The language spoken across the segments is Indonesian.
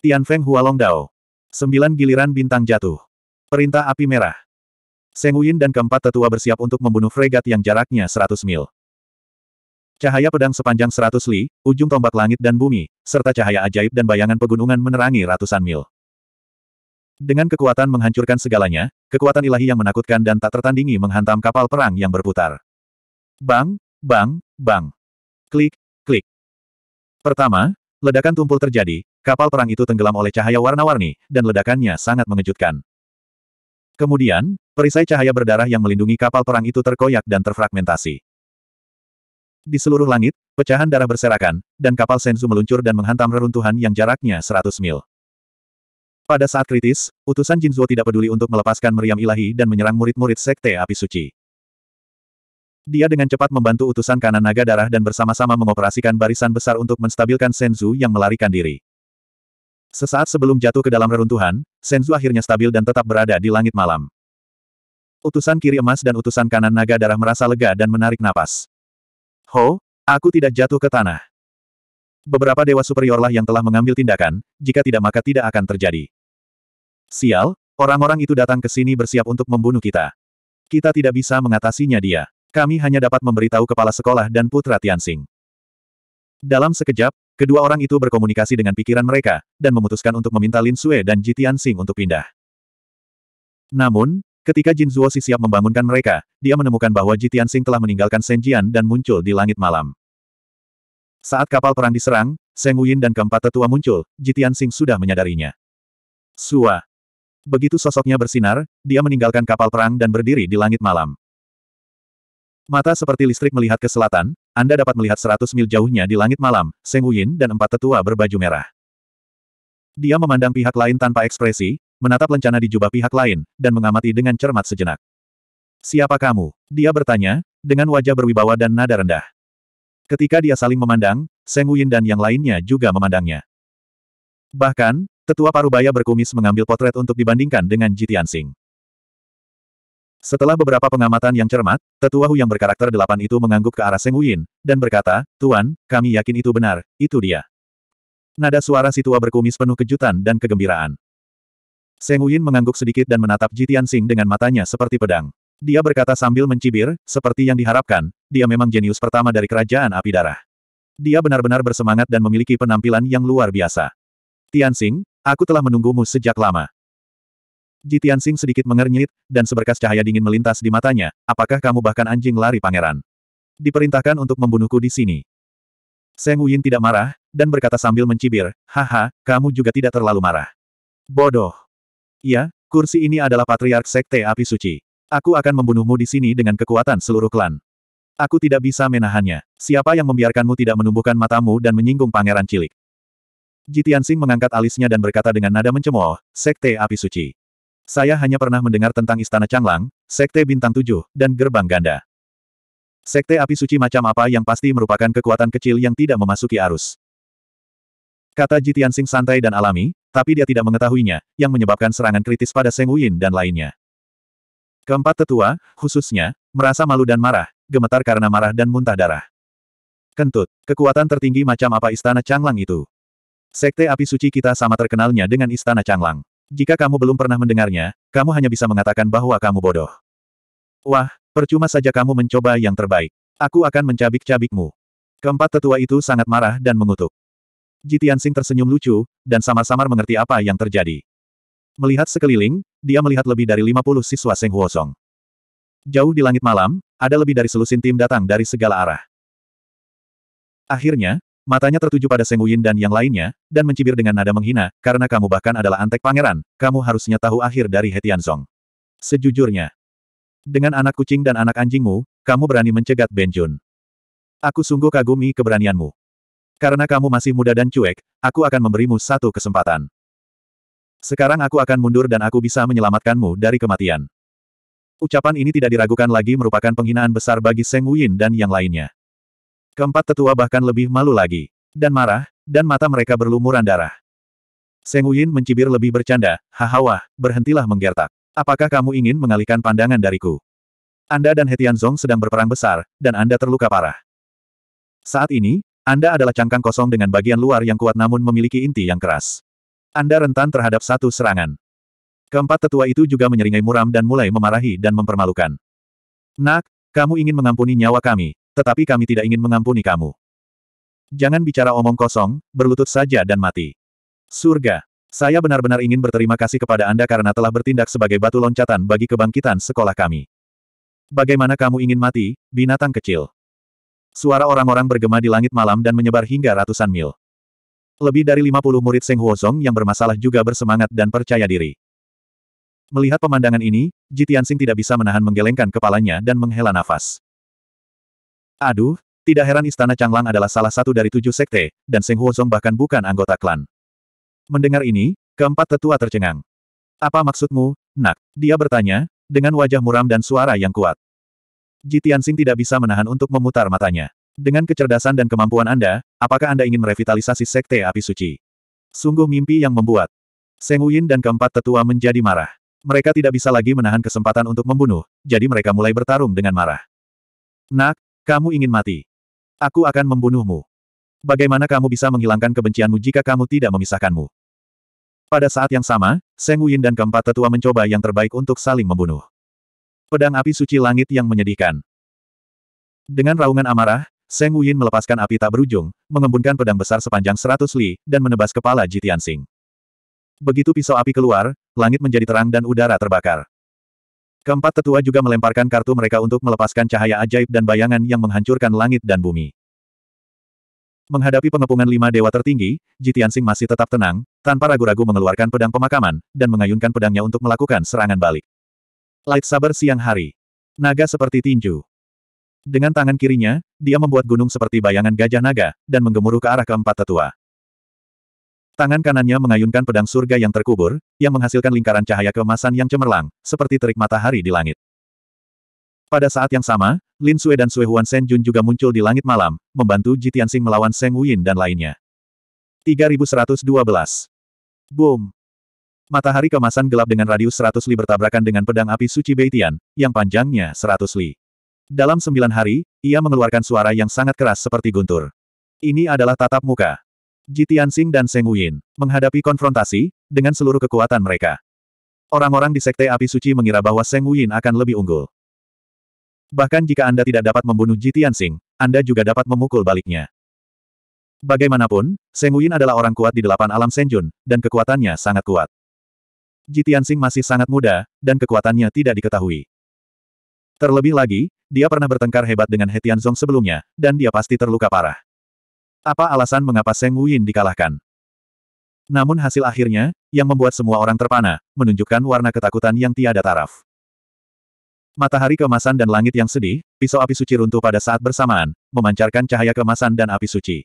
Tian Feng Hualong Dao. Sembilan giliran bintang jatuh. Perintah api merah. Seng Uyin dan keempat tetua bersiap untuk membunuh fregat yang jaraknya 100 mil. Cahaya pedang sepanjang 100 li, ujung tombak langit dan bumi, serta cahaya ajaib dan bayangan pegunungan menerangi ratusan mil. Dengan kekuatan menghancurkan segalanya, kekuatan ilahi yang menakutkan dan tak tertandingi menghantam kapal perang yang berputar. Bang, bang, bang. Klik, klik. Pertama, Ledakan tumpul terjadi, kapal perang itu tenggelam oleh cahaya warna-warni, dan ledakannya sangat mengejutkan. Kemudian, perisai cahaya berdarah yang melindungi kapal perang itu terkoyak dan terfragmentasi. Di seluruh langit, pecahan darah berserakan, dan kapal Senzu meluncur dan menghantam reruntuhan yang jaraknya 100 mil. Pada saat kritis, utusan Jinzuo tidak peduli untuk melepaskan meriam ilahi dan menyerang murid-murid Sekte Api Suci. Dia dengan cepat membantu utusan kanan naga darah dan bersama-sama mengoperasikan barisan besar untuk menstabilkan Senzu yang melarikan diri. Sesaat sebelum jatuh ke dalam reruntuhan, Senzu akhirnya stabil dan tetap berada di langit malam. Utusan kiri emas dan utusan kanan naga darah merasa lega dan menarik napas. Ho, aku tidak jatuh ke tanah. Beberapa dewa superiorlah yang telah mengambil tindakan, jika tidak maka tidak akan terjadi. Sial, orang-orang itu datang ke sini bersiap untuk membunuh kita. Kita tidak bisa mengatasinya dia. Kami hanya dapat memberitahu kepala sekolah dan putra Tianxing. Dalam sekejap, kedua orang itu berkomunikasi dengan pikiran mereka, dan memutuskan untuk meminta Lin Sue dan Ji Tianxing untuk pindah. Namun, ketika Jin Zuo si siap membangunkan mereka, dia menemukan bahwa Ji Tianxing telah meninggalkan Senjian dan muncul di langit malam. Saat kapal perang diserang, Seng Wuyin dan keempat tetua muncul, Ji Tianxing sudah menyadarinya. Sua. Begitu sosoknya bersinar, dia meninggalkan kapal perang dan berdiri di langit malam. Mata seperti listrik melihat ke selatan, Anda dapat melihat seratus mil jauhnya di langit malam, Seng Uyin dan empat tetua berbaju merah. Dia memandang pihak lain tanpa ekspresi, menatap lencana di jubah pihak lain, dan mengamati dengan cermat sejenak. Siapa kamu? Dia bertanya, dengan wajah berwibawa dan nada rendah. Ketika dia saling memandang, Seng Uyin dan yang lainnya juga memandangnya. Bahkan, tetua parubaya berkumis mengambil potret untuk dibandingkan dengan Jitian Singh. Setelah beberapa pengamatan yang cermat, tetua Hu yang berkarakter delapan itu mengangguk ke arah Seng Wuyin, dan berkata, Tuan, kami yakin itu benar, itu dia. Nada suara si tua berkumis penuh kejutan dan kegembiraan. Seng Wuyin mengangguk sedikit dan menatap Jitian Sing dengan matanya seperti pedang. Dia berkata sambil mencibir, seperti yang diharapkan, dia memang jenius pertama dari kerajaan api darah. Dia benar-benar bersemangat dan memiliki penampilan yang luar biasa. Tian Sing, aku telah menunggumu sejak lama. Ji Tianxing sedikit mengernyit, dan seberkas cahaya dingin melintas di matanya, apakah kamu bahkan anjing lari pangeran? Diperintahkan untuk membunuhku di sini. Seng Wuyin tidak marah, dan berkata sambil mencibir, haha, kamu juga tidak terlalu marah. Bodoh. Ya, kursi ini adalah patriark sekte api suci. Aku akan membunuhmu di sini dengan kekuatan seluruh klan. Aku tidak bisa menahannya. Siapa yang membiarkanmu tidak menumbuhkan matamu dan menyinggung pangeran cilik? Jitian Sing mengangkat alisnya dan berkata dengan nada mencemooh, Sekte Api Suci. Saya hanya pernah mendengar tentang Istana Changlang, Sekte Bintang Tujuh, dan Gerbang Ganda. Sekte api suci macam apa yang pasti merupakan kekuatan kecil yang tidak memasuki arus. Kata Jitian Sing santai dan alami, tapi dia tidak mengetahuinya, yang menyebabkan serangan kritis pada Seng Wuyin dan lainnya. Keempat tetua, khususnya, merasa malu dan marah, gemetar karena marah dan muntah darah. Kentut, kekuatan tertinggi macam apa istana Changlang itu? Sekte api suci kita sama terkenalnya dengan istana Changlang. Jika kamu belum pernah mendengarnya, kamu hanya bisa mengatakan bahwa kamu bodoh. Wah, percuma saja kamu mencoba yang terbaik. Aku akan mencabik-cabikmu. Keempat tetua itu sangat marah dan mengutuk. Jitian Sing tersenyum lucu, dan samar-samar mengerti apa yang terjadi. Melihat sekeliling, dia melihat lebih dari 50 siswa Seng Huosong. Jauh di langit malam, ada lebih dari selusin tim datang dari segala arah. Akhirnya, Matanya tertuju pada Seng Wuyin dan yang lainnya, dan mencibir dengan nada menghina, karena kamu bahkan adalah antek pangeran, kamu harusnya tahu akhir dari Hetianzong. Sejujurnya, dengan anak kucing dan anak anjingmu, kamu berani mencegat Benjun. Aku sungguh kagumi keberanianmu. Karena kamu masih muda dan cuek, aku akan memberimu satu kesempatan. Sekarang aku akan mundur dan aku bisa menyelamatkanmu dari kematian. Ucapan ini tidak diragukan lagi merupakan penghinaan besar bagi Seng Wuyin dan yang lainnya. Keempat tetua bahkan lebih malu lagi. Dan marah, dan mata mereka berlumuran darah. Seng Uyin mencibir lebih bercanda, hahawa, berhentilah menggertak. Apakah kamu ingin mengalihkan pandangan dariku? Anda dan Hetian Zong sedang berperang besar, dan Anda terluka parah. Saat ini, Anda adalah cangkang kosong dengan bagian luar yang kuat namun memiliki inti yang keras. Anda rentan terhadap satu serangan. Keempat tetua itu juga menyeringai muram dan mulai memarahi dan mempermalukan. Nak, kamu ingin mengampuni nyawa kami, tetapi kami tidak ingin mengampuni kamu. Jangan bicara omong kosong, berlutut saja dan mati. Surga. Saya benar-benar ingin berterima kasih kepada Anda karena telah bertindak sebagai batu loncatan bagi kebangkitan sekolah kami. Bagaimana kamu ingin mati, binatang kecil? Suara orang-orang bergema di langit malam dan menyebar hingga ratusan mil. Lebih dari 50 murid Seng Huozong yang bermasalah juga bersemangat dan percaya diri. Melihat pemandangan ini, Jitiansing tidak bisa menahan menggelengkan kepalanya dan menghela nafas. Aduh, tidak heran istana Changlang adalah salah satu dari tujuh sekte, dan Seng Huozong bahkan bukan anggota klan. Mendengar ini, keempat tetua tercengang. Apa maksudmu, nak? Dia bertanya, dengan wajah muram dan suara yang kuat. Jitiansing tidak bisa menahan untuk memutar matanya. Dengan kecerdasan dan kemampuan Anda, apakah Anda ingin merevitalisasi sekte api suci? Sungguh mimpi yang membuat. Seng Uyin dan keempat tetua menjadi marah. Mereka tidak bisa lagi menahan kesempatan untuk membunuh, jadi mereka mulai bertarung dengan marah. Nak, kamu ingin mati. Aku akan membunuhmu. Bagaimana kamu bisa menghilangkan kebencianmu jika kamu tidak memisahkanmu? Pada saat yang sama, Seng Wuyin dan keempat tetua mencoba yang terbaik untuk saling membunuh. Pedang api suci langit yang menyedihkan. Dengan raungan amarah, Seng Wuyin melepaskan api tak berujung, mengembunkan pedang besar sepanjang seratus li, dan menebas kepala Jitian Sing. Begitu pisau api keluar, langit menjadi terang dan udara terbakar. Keempat tetua juga melemparkan kartu mereka untuk melepaskan cahaya ajaib dan bayangan yang menghancurkan langit dan bumi. Menghadapi pengepungan lima dewa tertinggi, Jitian Jitiansing masih tetap tenang, tanpa ragu-ragu mengeluarkan pedang pemakaman, dan mengayunkan pedangnya untuk melakukan serangan balik. Light saber siang hari. Naga seperti tinju. Dengan tangan kirinya, dia membuat gunung seperti bayangan gajah naga, dan menggemuruh ke arah keempat tetua. Tangan kanannya mengayunkan pedang surga yang terkubur, yang menghasilkan lingkaran cahaya kemasan yang cemerlang, seperti terik matahari di langit. Pada saat yang sama, Lin Sui dan Sui Huan Sen Jun juga muncul di langit malam, membantu Ji Tianxing melawan Seng Wuyin dan lainnya. 3112. Boom! Matahari kemasan gelap dengan radius 100 li bertabrakan dengan pedang api suci Beitian, yang panjangnya 100 li. Dalam sembilan hari, ia mengeluarkan suara yang sangat keras seperti guntur. Ini adalah tatap muka. Ji Tianxing dan Seng Wuyin, menghadapi konfrontasi, dengan seluruh kekuatan mereka. Orang-orang di Sekte Api Suci mengira bahwa Seng Wuyin akan lebih unggul. Bahkan jika Anda tidak dapat membunuh Ji Tianxing, Anda juga dapat memukul baliknya. Bagaimanapun, Seng Wuyin adalah orang kuat di delapan alam Senjun, dan kekuatannya sangat kuat. Ji Tianxing masih sangat muda, dan kekuatannya tidak diketahui. Terlebih lagi, dia pernah bertengkar hebat dengan He sebelumnya, dan dia pasti terluka parah. Apa alasan mengapa Seng Wuyin dikalahkan? Namun hasil akhirnya, yang membuat semua orang terpana, menunjukkan warna ketakutan yang tiada taraf. Matahari kemasan dan langit yang sedih, pisau api suci runtuh pada saat bersamaan, memancarkan cahaya kemasan dan api suci.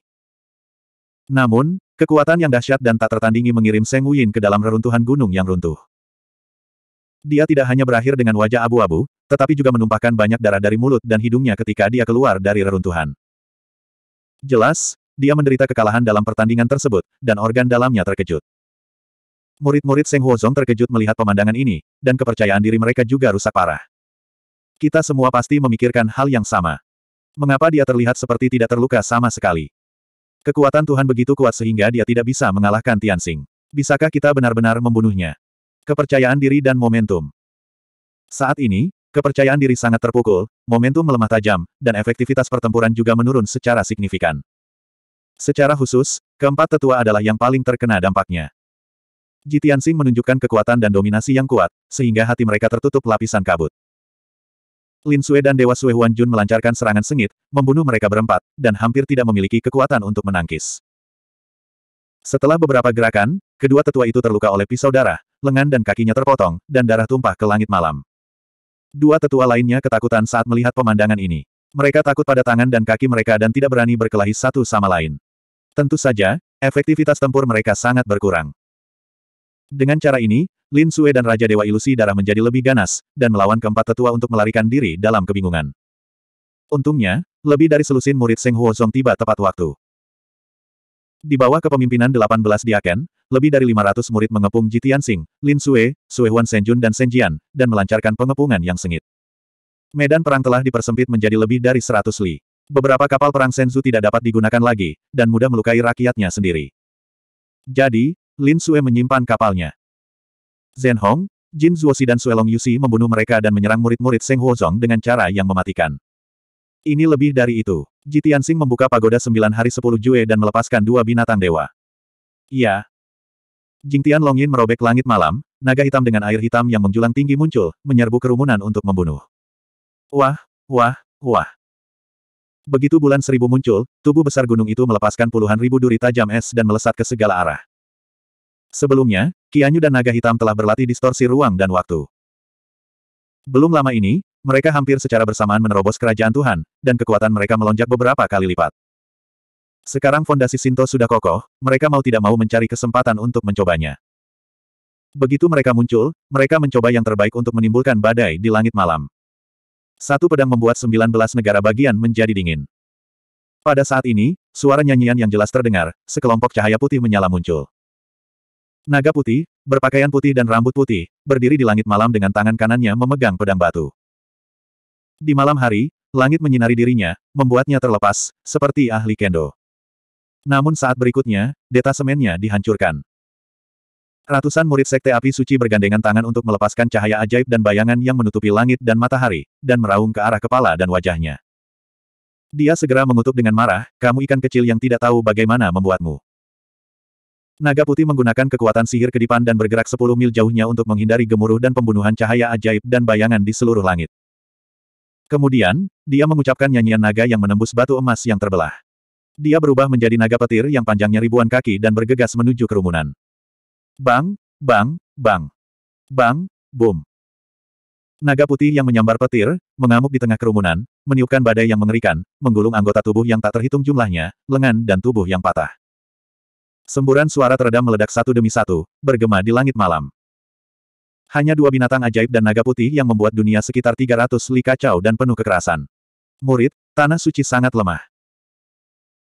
Namun, kekuatan yang dahsyat dan tak tertandingi mengirim Seng Wuyin ke dalam reruntuhan gunung yang runtuh. Dia tidak hanya berakhir dengan wajah abu-abu, tetapi juga menumpahkan banyak darah dari mulut dan hidungnya ketika dia keluar dari reruntuhan. Jelas, dia menderita kekalahan dalam pertandingan tersebut, dan organ dalamnya terkejut. Murid-murid Seng Huozong terkejut melihat pemandangan ini, dan kepercayaan diri mereka juga rusak parah. Kita semua pasti memikirkan hal yang sama. Mengapa dia terlihat seperti tidak terluka sama sekali? Kekuatan Tuhan begitu kuat sehingga dia tidak bisa mengalahkan Tian Xing. Bisakah kita benar-benar membunuhnya? Kepercayaan diri dan momentum. Saat ini, kepercayaan diri sangat terpukul, momentum melemah tajam, dan efektivitas pertempuran juga menurun secara signifikan. Secara khusus, keempat tetua adalah yang paling terkena dampaknya. Jitian Jitiansing menunjukkan kekuatan dan dominasi yang kuat, sehingga hati mereka tertutup lapisan kabut. Lin Sue dan Dewa Sue Huan Jun melancarkan serangan sengit, membunuh mereka berempat, dan hampir tidak memiliki kekuatan untuk menangkis. Setelah beberapa gerakan, kedua tetua itu terluka oleh pisau darah, lengan dan kakinya terpotong, dan darah tumpah ke langit malam. Dua tetua lainnya ketakutan saat melihat pemandangan ini. Mereka takut pada tangan dan kaki mereka dan tidak berani berkelahi satu sama lain. Tentu saja, efektivitas tempur mereka sangat berkurang. Dengan cara ini, Lin Sue dan Raja Dewa Ilusi Darah menjadi lebih ganas, dan melawan keempat tetua untuk melarikan diri dalam kebingungan. Untungnya, lebih dari selusin murid Seng Huozong tiba tepat waktu. Di bawah kepemimpinan 18 diaken, lebih dari 500 murid mengepung Jitian Sing, Lin Sue, Sue Huan Senjun dan Senjian, dan melancarkan pengepungan yang sengit. Medan perang telah dipersempit menjadi lebih dari 100 li. Beberapa kapal perang Senzu tidak dapat digunakan lagi, dan mudah melukai rakyatnya sendiri. Jadi, Lin Sue menyimpan kapalnya. Zhen Hong, Jin Zuoxi dan Suelong Yusi membunuh mereka dan menyerang murid-murid Seng Huozong dengan cara yang mematikan. Ini lebih dari itu. Ji Tianxing membuka pagoda sembilan hari sepuluh Jue dan melepaskan dua binatang dewa. Ya. Iya. Tian Longin merobek langit malam, naga hitam dengan air hitam yang menjulang tinggi muncul, menyerbu kerumunan untuk membunuh. Wah, wah, wah. Begitu bulan seribu muncul, tubuh besar gunung itu melepaskan puluhan ribu duri tajam es dan melesat ke segala arah. Sebelumnya, Kianyu dan naga hitam telah berlatih distorsi ruang dan waktu. Belum lama ini, mereka hampir secara bersamaan menerobos kerajaan Tuhan, dan kekuatan mereka melonjak beberapa kali lipat. Sekarang fondasi Sinto sudah kokoh, mereka mau tidak mau mencari kesempatan untuk mencobanya. Begitu mereka muncul, mereka mencoba yang terbaik untuk menimbulkan badai di langit malam. Satu pedang membuat sembilan belas negara bagian menjadi dingin. Pada saat ini, suara nyanyian yang jelas terdengar, sekelompok cahaya putih menyala muncul. Naga putih, berpakaian putih dan rambut putih, berdiri di langit malam dengan tangan kanannya memegang pedang batu. Di malam hari, langit menyinari dirinya, membuatnya terlepas, seperti ahli kendo. Namun saat berikutnya, detasemennya dihancurkan. Ratusan murid sekte api suci bergandengan tangan untuk melepaskan cahaya ajaib dan bayangan yang menutupi langit dan matahari, dan meraung ke arah kepala dan wajahnya. Dia segera mengutuk dengan marah, kamu ikan kecil yang tidak tahu bagaimana membuatmu. Naga putih menggunakan kekuatan sihir kedipan dan bergerak 10 mil jauhnya untuk menghindari gemuruh dan pembunuhan cahaya ajaib dan bayangan di seluruh langit. Kemudian, dia mengucapkan nyanyian naga yang menembus batu emas yang terbelah. Dia berubah menjadi naga petir yang panjangnya ribuan kaki dan bergegas menuju kerumunan. Bang, bang, bang. Bang, boom. Naga putih yang menyambar petir, mengamuk di tengah kerumunan, meniupkan badai yang mengerikan, menggulung anggota tubuh yang tak terhitung jumlahnya, lengan dan tubuh yang patah. Semburan suara teredam meledak satu demi satu, bergema di langit malam. Hanya dua binatang ajaib dan naga putih yang membuat dunia sekitar 300 li kacau dan penuh kekerasan. Murid, Tanah Suci sangat lemah.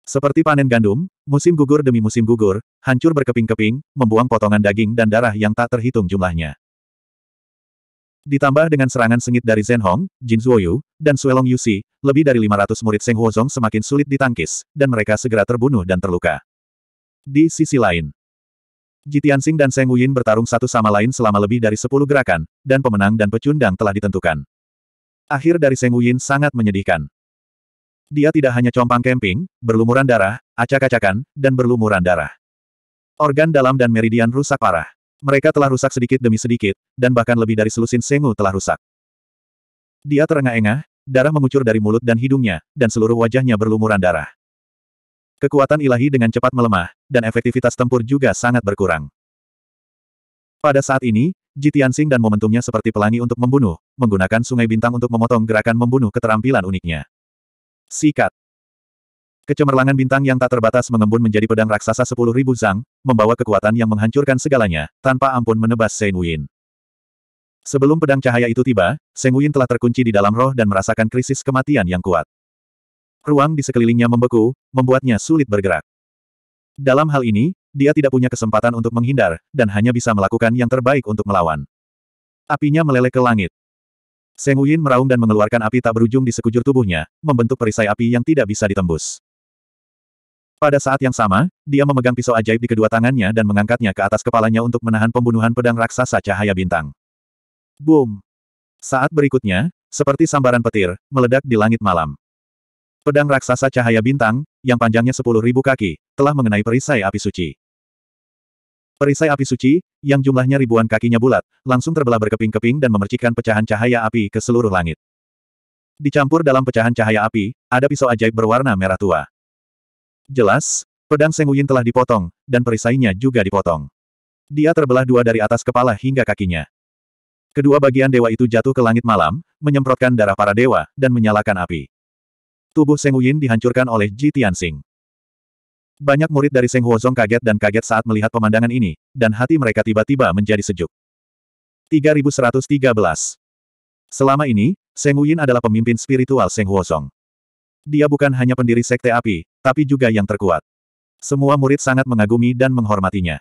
Seperti panen gandum, musim gugur demi musim gugur, hancur berkeping-keping, membuang potongan daging dan darah yang tak terhitung jumlahnya. Ditambah dengan serangan sengit dari Zhen Hong, Jin Zuoyu, dan Suelong Yusi, lebih dari 500 murid Seng Huozong semakin sulit ditangkis, dan mereka segera terbunuh dan terluka. Di sisi lain, Ji Tianxing dan Seng Wuyin bertarung satu sama lain selama lebih dari 10 gerakan, dan pemenang dan pecundang telah ditentukan. Akhir dari Seng Wuyin sangat menyedihkan dia tidak hanya compang camping, berlumuran darah, acak-acakan, dan berlumuran darah. Organ dalam dan meridian rusak parah. Mereka telah rusak sedikit demi sedikit, dan bahkan lebih dari selusin Sengu telah rusak. Dia terengah-engah, darah mengucur dari mulut dan hidungnya, dan seluruh wajahnya berlumuran darah. Kekuatan ilahi dengan cepat melemah, dan efektivitas tempur juga sangat berkurang. Pada saat ini, Jitiansing dan momentumnya seperti pelangi untuk membunuh, menggunakan sungai bintang untuk memotong gerakan membunuh keterampilan uniknya. Sikat. Kecemerlangan bintang yang tak terbatas mengembun menjadi pedang raksasa sepuluh ribu zang, membawa kekuatan yang menghancurkan segalanya, tanpa ampun menebas Seng Win. Sebelum pedang cahaya itu tiba, Seng Win telah terkunci di dalam roh dan merasakan krisis kematian yang kuat. Ruang di sekelilingnya membeku, membuatnya sulit bergerak. Dalam hal ini, dia tidak punya kesempatan untuk menghindar, dan hanya bisa melakukan yang terbaik untuk melawan. Apinya meleleh ke langit. Seng meraung dan mengeluarkan api tak berujung di sekujur tubuhnya, membentuk perisai api yang tidak bisa ditembus. Pada saat yang sama, dia memegang pisau ajaib di kedua tangannya dan mengangkatnya ke atas kepalanya untuk menahan pembunuhan pedang raksasa cahaya bintang. Boom! Saat berikutnya, seperti sambaran petir, meledak di langit malam. Pedang raksasa cahaya bintang, yang panjangnya sepuluh ribu kaki, telah mengenai perisai api suci. Perisai api suci, yang jumlahnya ribuan kakinya bulat, langsung terbelah berkeping-keping dan memercikkan pecahan cahaya api ke seluruh langit. Dicampur dalam pecahan cahaya api, ada pisau ajaib berwarna merah tua. Jelas, pedang Senguyin telah dipotong, dan perisainya juga dipotong. Dia terbelah dua dari atas kepala hingga kakinya. Kedua bagian dewa itu jatuh ke langit malam, menyemprotkan darah para dewa, dan menyalakan api. Tubuh Senguyin dihancurkan oleh Ji Tianxing. Banyak murid dari Seng Huozong kaget dan kaget saat melihat pemandangan ini, dan hati mereka tiba-tiba menjadi sejuk. 3113 Selama ini, Seng Wuyin adalah pemimpin spiritual Seng Huozong. Dia bukan hanya pendiri sekte api, tapi juga yang terkuat. Semua murid sangat mengagumi dan menghormatinya.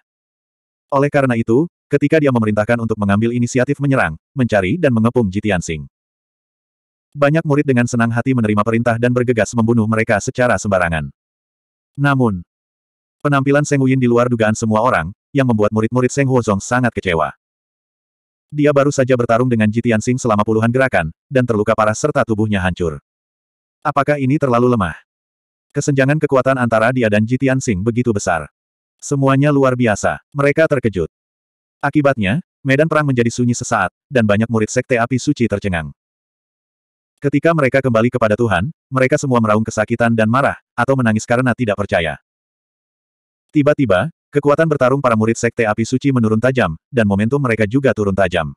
Oleh karena itu, ketika dia memerintahkan untuk mengambil inisiatif menyerang, mencari dan mengepung Jitian Sing. Banyak murid dengan senang hati menerima perintah dan bergegas membunuh mereka secara sembarangan. Namun, penampilan Seng Wuyin di luar dugaan semua orang, yang membuat murid-murid Seng Huozong sangat kecewa. Dia baru saja bertarung dengan Jitian Sing selama puluhan gerakan, dan terluka parah serta tubuhnya hancur. Apakah ini terlalu lemah? Kesenjangan kekuatan antara dia dan Jitian Sing begitu besar. Semuanya luar biasa, mereka terkejut. Akibatnya, medan perang menjadi sunyi sesaat, dan banyak murid sekte api suci tercengang. Ketika mereka kembali kepada Tuhan, mereka semua meraung kesakitan dan marah, atau menangis karena tidak percaya. Tiba-tiba, kekuatan bertarung para murid Sekte Api Suci menurun tajam, dan momentum mereka juga turun tajam.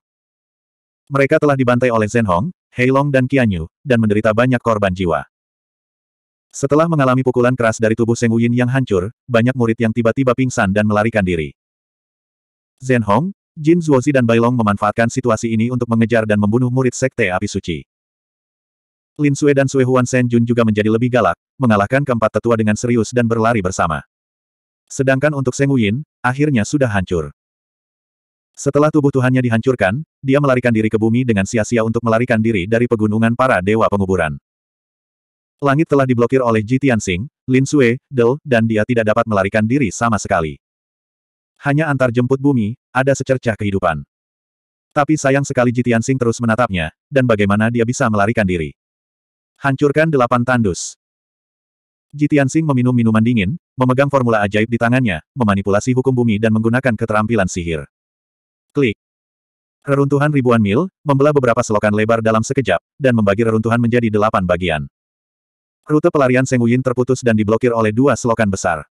Mereka telah dibantai oleh Zhen Hong, Heilong dan Qianyu, dan menderita banyak korban jiwa. Setelah mengalami pukulan keras dari tubuh Seng Wuyin yang hancur, banyak murid yang tiba-tiba pingsan dan melarikan diri. Zhen Hong, Jin Zuozi dan Bailong memanfaatkan situasi ini untuk mengejar dan membunuh murid Sekte Api Suci. Lin Sue dan Sue Huan Sen Jun juga menjadi lebih galak, mengalahkan keempat tetua dengan serius dan berlari bersama. Sedangkan untuk Seng Wuyin, akhirnya sudah hancur. Setelah tubuh Tuhannya dihancurkan, dia melarikan diri ke bumi dengan sia-sia untuk melarikan diri dari pegunungan para dewa penguburan. Langit telah diblokir oleh Ji Tianxing, Lin Sue, Del, dan dia tidak dapat melarikan diri sama sekali. Hanya antar jemput bumi, ada secercah kehidupan. Tapi sayang sekali Ji Tianxing terus menatapnya, dan bagaimana dia bisa melarikan diri. Hancurkan delapan tandus. Jitian Sing meminum minuman dingin, memegang formula ajaib di tangannya, memanipulasi hukum bumi dan menggunakan keterampilan sihir. Klik. Reruntuhan ribuan mil, membelah beberapa selokan lebar dalam sekejap, dan membagi reruntuhan menjadi delapan bagian. Rute pelarian Seng Wuyin terputus dan diblokir oleh dua selokan besar.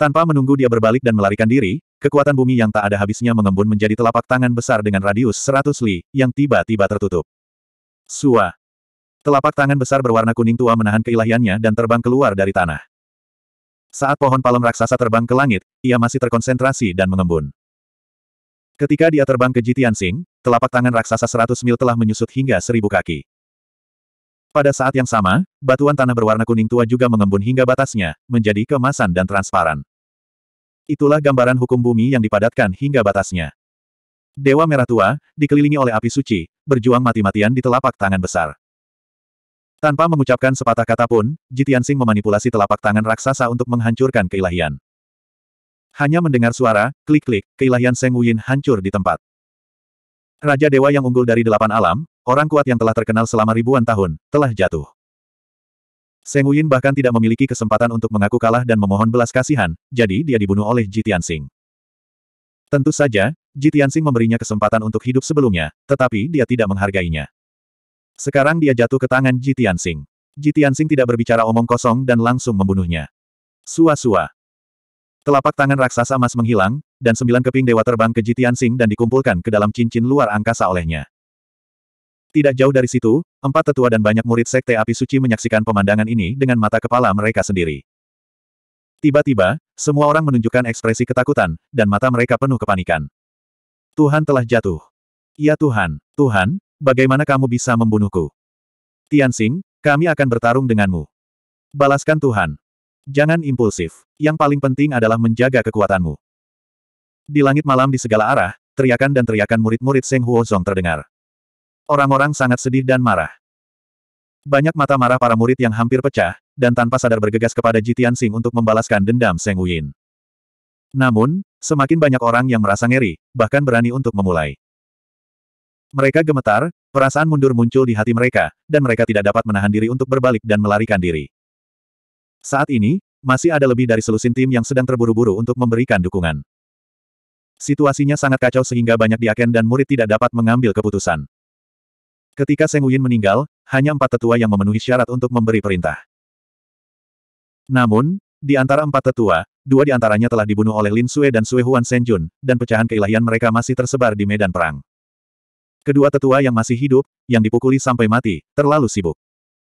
Tanpa menunggu dia berbalik dan melarikan diri, kekuatan bumi yang tak ada habisnya mengembun menjadi telapak tangan besar dengan radius 100 li, yang tiba-tiba tertutup. Suah. Telapak tangan besar berwarna kuning tua menahan keilahiannya dan terbang keluar dari tanah. Saat pohon palem raksasa terbang ke langit, ia masih terkonsentrasi dan mengembun. Ketika dia terbang ke Jitiansing, telapak tangan raksasa 100 mil telah menyusut hingga seribu kaki. Pada saat yang sama, batuan tanah berwarna kuning tua juga mengembun hingga batasnya, menjadi kemasan dan transparan. Itulah gambaran hukum bumi yang dipadatkan hingga batasnya. Dewa Merah Tua, dikelilingi oleh api suci, berjuang mati-matian di telapak tangan besar. Tanpa mengucapkan sepatah kata pun, Jitiansing memanipulasi telapak tangan raksasa untuk menghancurkan keilahian. Hanya mendengar suara, klik-klik, keilahian Seng Wuyin hancur di tempat. Raja Dewa yang unggul dari delapan alam, orang kuat yang telah terkenal selama ribuan tahun, telah jatuh. Seng Wuyin bahkan tidak memiliki kesempatan untuk mengaku kalah dan memohon belas kasihan, jadi dia dibunuh oleh Jitiansing. Tentu saja, Jitiansing memberinya kesempatan untuk hidup sebelumnya, tetapi dia tidak menghargainya. Sekarang dia jatuh ke tangan Ji Tianxing. Ji Tianxing tidak berbicara omong kosong dan langsung membunuhnya. Sua-sua. Telapak tangan raksasa emas menghilang, dan sembilan keping dewa terbang ke Jitiansing dan dikumpulkan ke dalam cincin luar angkasa olehnya. Tidak jauh dari situ, empat tetua dan banyak murid sekte api suci menyaksikan pemandangan ini dengan mata kepala mereka sendiri. Tiba-tiba, semua orang menunjukkan ekspresi ketakutan, dan mata mereka penuh kepanikan. Tuhan telah jatuh. Ya Tuhan, Tuhan, Bagaimana kamu bisa membunuhku? Tianxing, kami akan bertarung denganmu. Balaskan Tuhan. Jangan impulsif. Yang paling penting adalah menjaga kekuatanmu. Di langit malam di segala arah, teriakan dan teriakan murid-murid Seng Huozong terdengar. Orang-orang sangat sedih dan marah. Banyak mata marah para murid yang hampir pecah, dan tanpa sadar bergegas kepada Ji Tianxing untuk membalaskan dendam Seng Wuyin. Namun, semakin banyak orang yang merasa ngeri, bahkan berani untuk memulai. Mereka gemetar, perasaan mundur muncul di hati mereka, dan mereka tidak dapat menahan diri untuk berbalik dan melarikan diri. Saat ini, masih ada lebih dari selusin tim yang sedang terburu-buru untuk memberikan dukungan. Situasinya sangat kacau sehingga banyak diaken dan murid tidak dapat mengambil keputusan. Ketika Seng Uyin meninggal, hanya empat tetua yang memenuhi syarat untuk memberi perintah. Namun, di antara empat tetua, dua di antaranya telah dibunuh oleh Lin Sue dan Sue Huan Senjun, dan pecahan keilahian mereka masih tersebar di medan perang. Kedua tetua yang masih hidup, yang dipukuli sampai mati, terlalu sibuk.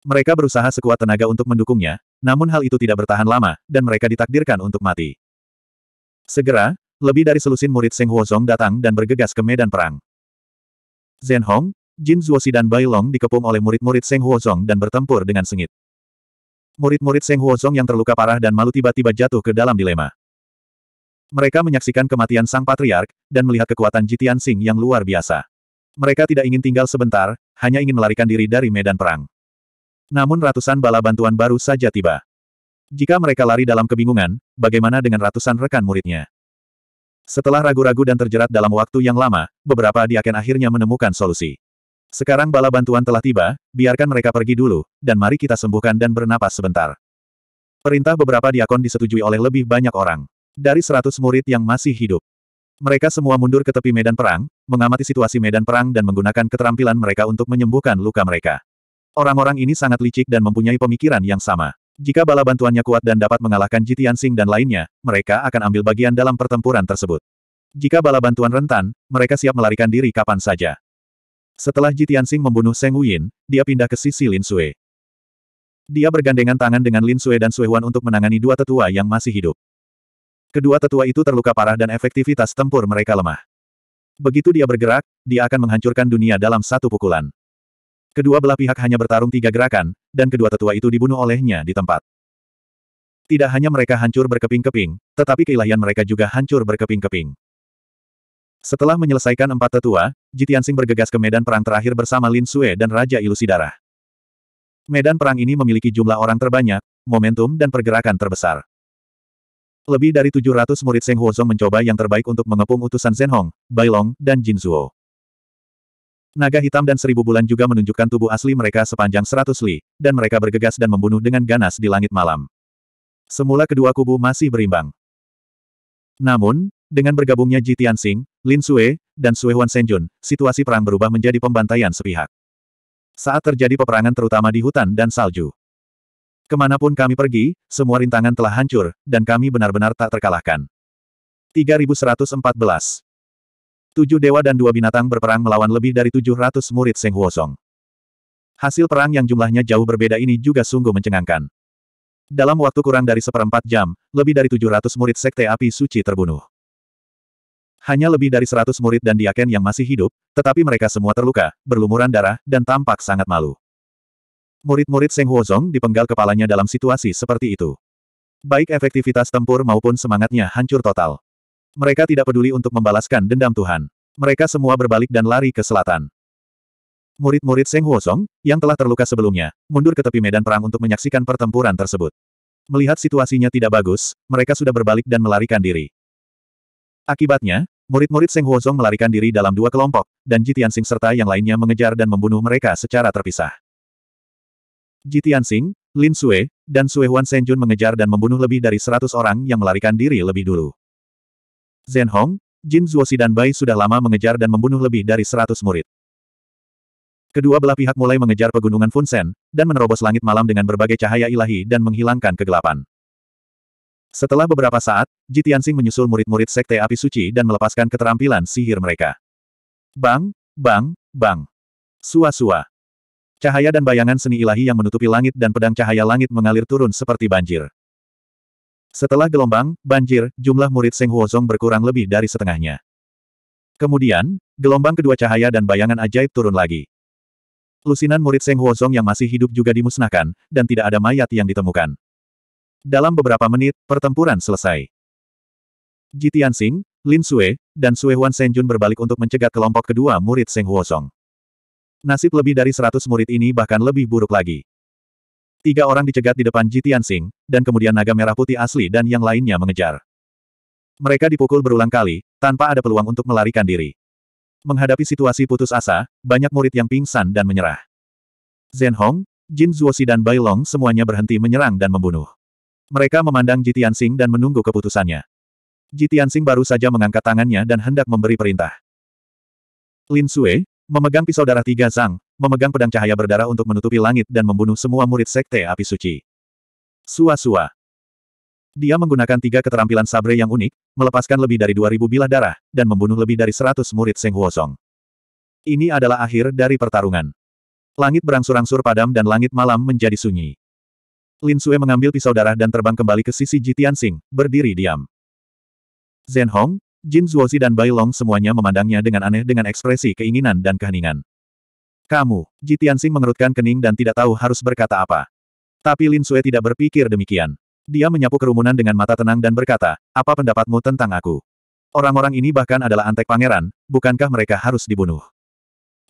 Mereka berusaha sekuat tenaga untuk mendukungnya, namun hal itu tidak bertahan lama, dan mereka ditakdirkan untuk mati. Segera, lebih dari selusin murid Seng Huozong datang dan bergegas ke medan perang. Zhen Hong, Jin Zuoxi dan Bai Long dikepung oleh murid-murid Seng Huozong dan bertempur dengan sengit. Murid-murid Seng Huozong yang terluka parah dan malu tiba-tiba jatuh ke dalam dilema. Mereka menyaksikan kematian sang patriark, dan melihat kekuatan Jitian Sing yang luar biasa. Mereka tidak ingin tinggal sebentar, hanya ingin melarikan diri dari medan perang. Namun ratusan bala bantuan baru saja tiba. Jika mereka lari dalam kebingungan, bagaimana dengan ratusan rekan muridnya? Setelah ragu-ragu dan terjerat dalam waktu yang lama, beberapa diaken akhirnya menemukan solusi. Sekarang bala bantuan telah tiba, biarkan mereka pergi dulu, dan mari kita sembuhkan dan bernapas sebentar. Perintah beberapa diakon disetujui oleh lebih banyak orang. Dari seratus murid yang masih hidup, mereka semua mundur ke tepi medan perang, mengamati situasi medan perang dan menggunakan keterampilan mereka untuk menyembuhkan luka mereka. Orang-orang ini sangat licik dan mempunyai pemikiran yang sama. Jika bala bantuannya kuat dan dapat mengalahkan Jitian Sing dan lainnya, mereka akan ambil bagian dalam pertempuran tersebut. Jika bala bantuan rentan, mereka siap melarikan diri kapan saja. Setelah Jitian Sing membunuh Seng Wuyin, dia pindah ke sisi Lin Sui. Dia bergandengan tangan dengan Lin Sui dan Sui Wan untuk menangani dua tetua yang masih hidup. Kedua tetua itu terluka parah dan efektivitas tempur mereka lemah. Begitu dia bergerak, dia akan menghancurkan dunia dalam satu pukulan. Kedua belah pihak hanya bertarung tiga gerakan, dan kedua tetua itu dibunuh olehnya di tempat. Tidak hanya mereka hancur berkeping-keping, tetapi keilahian mereka juga hancur berkeping-keping. Setelah menyelesaikan empat tetua, Jitiansing bergegas ke medan perang terakhir bersama Lin Sue dan Raja Ilusi Darah. Medan perang ini memiliki jumlah orang terbanyak, momentum dan pergerakan terbesar. Lebih dari 700 murid Seng Huozong mencoba yang terbaik untuk mengepung utusan Zhen Bailong, dan Jinzuo. Naga hitam dan seribu bulan juga menunjukkan tubuh asli mereka sepanjang seratus li, dan mereka bergegas dan membunuh dengan ganas di langit malam. Semula kedua kubu masih berimbang. Namun, dengan bergabungnya Ji Tianxing, Lin Sue, dan Sue Huan Senjun, situasi perang berubah menjadi pembantaian sepihak. Saat terjadi peperangan terutama di hutan dan salju, Kemanapun kami pergi, semua rintangan telah hancur, dan kami benar-benar tak terkalahkan. 3114 Tujuh dewa dan dua binatang berperang melawan lebih dari 700 murid Seng Huosong. Hasil perang yang jumlahnya jauh berbeda ini juga sungguh mencengangkan. Dalam waktu kurang dari seperempat jam, lebih dari 700 murid Sekte Api Suci terbunuh. Hanya lebih dari 100 murid dan diaken yang masih hidup, tetapi mereka semua terluka, berlumuran darah, dan tampak sangat malu. Murid-murid Seng Huozong dipenggal kepalanya dalam situasi seperti itu. Baik efektivitas tempur maupun semangatnya hancur total. Mereka tidak peduli untuk membalaskan dendam Tuhan. Mereka semua berbalik dan lari ke selatan. Murid-murid Seng Huozong, yang telah terluka sebelumnya, mundur ke tepi medan perang untuk menyaksikan pertempuran tersebut. Melihat situasinya tidak bagus, mereka sudah berbalik dan melarikan diri. Akibatnya, murid-murid Seng Huozong melarikan diri dalam dua kelompok, dan Jitian Sing serta yang lainnya mengejar dan membunuh mereka secara terpisah. Ji Tianxing, Lin Sui, dan Sui Huan Senjun mengejar dan membunuh lebih dari seratus orang yang melarikan diri lebih dulu. Zhen Hong, Jin Zuoxi dan Bai sudah lama mengejar dan membunuh lebih dari seratus murid. Kedua belah pihak mulai mengejar pegunungan Funsen, dan menerobos langit malam dengan berbagai cahaya ilahi dan menghilangkan kegelapan. Setelah beberapa saat, Ji Tianxing menyusul murid-murid Sekte Api Suci dan melepaskan keterampilan sihir mereka. Bang, bang, bang. Sua-sua. Cahaya dan bayangan seni ilahi yang menutupi langit dan pedang cahaya langit mengalir turun seperti banjir. Setelah gelombang, banjir, jumlah murid Seng Huozong berkurang lebih dari setengahnya. Kemudian, gelombang kedua cahaya dan bayangan ajaib turun lagi. Lusinan murid Seng Huozong yang masih hidup juga dimusnahkan, dan tidak ada mayat yang ditemukan. Dalam beberapa menit, pertempuran selesai. Jitian Tianxing, Lin Sue, dan Sue Huan Senjun berbalik untuk mencegat kelompok kedua murid Seng Huozong. Nasib lebih dari seratus murid ini bahkan lebih buruk lagi. Tiga orang dicegat di depan Jitian Sing, dan kemudian naga merah putih asli dan yang lainnya mengejar. Mereka dipukul berulang kali, tanpa ada peluang untuk melarikan diri. Menghadapi situasi putus asa, banyak murid yang pingsan dan menyerah. Zhen Hong, Jin Zuoxi dan Bai Long semuanya berhenti menyerang dan membunuh. Mereka memandang Jitian Sing dan menunggu keputusannya. Jitian Sing baru saja mengangkat tangannya dan hendak memberi perintah. Lin Sue, Memegang pisau darah tiga Zhang, memegang pedang cahaya berdarah untuk menutupi langit dan membunuh semua murid sekte api suci. Sua-sua. Dia menggunakan tiga keterampilan sabre yang unik, melepaskan lebih dari 2000 bilah darah, dan membunuh lebih dari 100 murid Seng Song Ini adalah akhir dari pertarungan. Langit berangsur-angsur padam dan langit malam menjadi sunyi. Lin Sue mengambil pisau darah dan terbang kembali ke sisi Jitian Sing berdiri diam. Zhen Hong, Jin Zuozi dan Bai Long semuanya memandangnya dengan aneh dengan ekspresi keinginan dan keheningan. Kamu, Ji Tianxing mengerutkan kening dan tidak tahu harus berkata apa. Tapi Lin Sue tidak berpikir demikian. Dia menyapu kerumunan dengan mata tenang dan berkata, apa pendapatmu tentang aku? Orang-orang ini bahkan adalah antek pangeran, bukankah mereka harus dibunuh?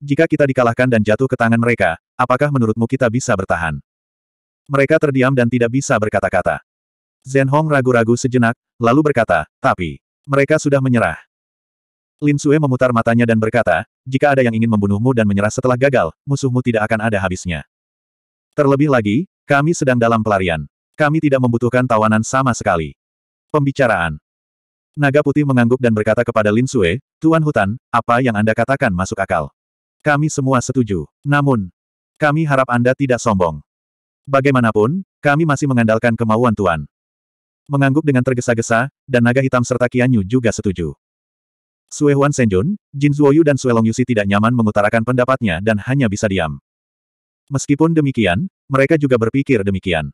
Jika kita dikalahkan dan jatuh ke tangan mereka, apakah menurutmu kita bisa bertahan? Mereka terdiam dan tidak bisa berkata-kata. Zhen Hong ragu-ragu sejenak, lalu berkata, tapi, mereka sudah menyerah. Lin Sue memutar matanya dan berkata, jika ada yang ingin membunuhmu dan menyerah setelah gagal, musuhmu tidak akan ada habisnya. Terlebih lagi, kami sedang dalam pelarian. Kami tidak membutuhkan tawanan sama sekali. Pembicaraan. Naga putih mengangguk dan berkata kepada Lin Sue, Tuan Hutan, apa yang Anda katakan masuk akal. Kami semua setuju. Namun, kami harap Anda tidak sombong. Bagaimanapun, kami masih mengandalkan kemauan Tuan mengangguk dengan tergesa-gesa, dan naga hitam serta Kianyu juga setuju. Sue Huan Senjun, Jin Zuoyu dan Sue Long Yusi tidak nyaman mengutarakan pendapatnya dan hanya bisa diam. Meskipun demikian, mereka juga berpikir demikian.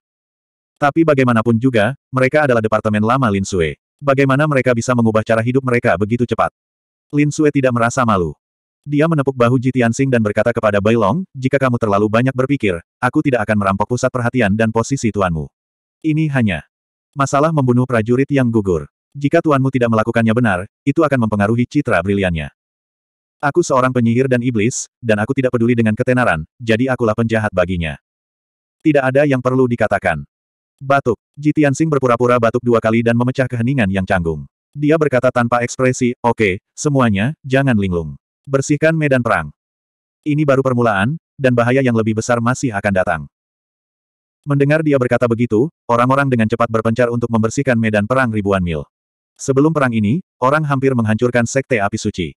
Tapi bagaimanapun juga, mereka adalah departemen lama Lin Sue. Bagaimana mereka bisa mengubah cara hidup mereka begitu cepat? Lin Sue tidak merasa malu. Dia menepuk bahu Ji Tianxing dan berkata kepada Bai Long, jika kamu terlalu banyak berpikir, aku tidak akan merampok pusat perhatian dan posisi tuanmu. Ini hanya Masalah membunuh prajurit yang gugur. Jika tuanmu tidak melakukannya benar, itu akan mempengaruhi citra briliannya. Aku seorang penyihir dan iblis, dan aku tidak peduli dengan ketenaran, jadi akulah penjahat baginya. Tidak ada yang perlu dikatakan. Batuk. Jitian Sing berpura-pura batuk dua kali dan memecah keheningan yang canggung. Dia berkata tanpa ekspresi, oke, okay, semuanya, jangan linglung. Bersihkan medan perang. Ini baru permulaan, dan bahaya yang lebih besar masih akan datang. Mendengar dia berkata begitu, orang-orang dengan cepat berpencar untuk membersihkan medan perang ribuan mil. Sebelum perang ini, orang hampir menghancurkan sekte api suci.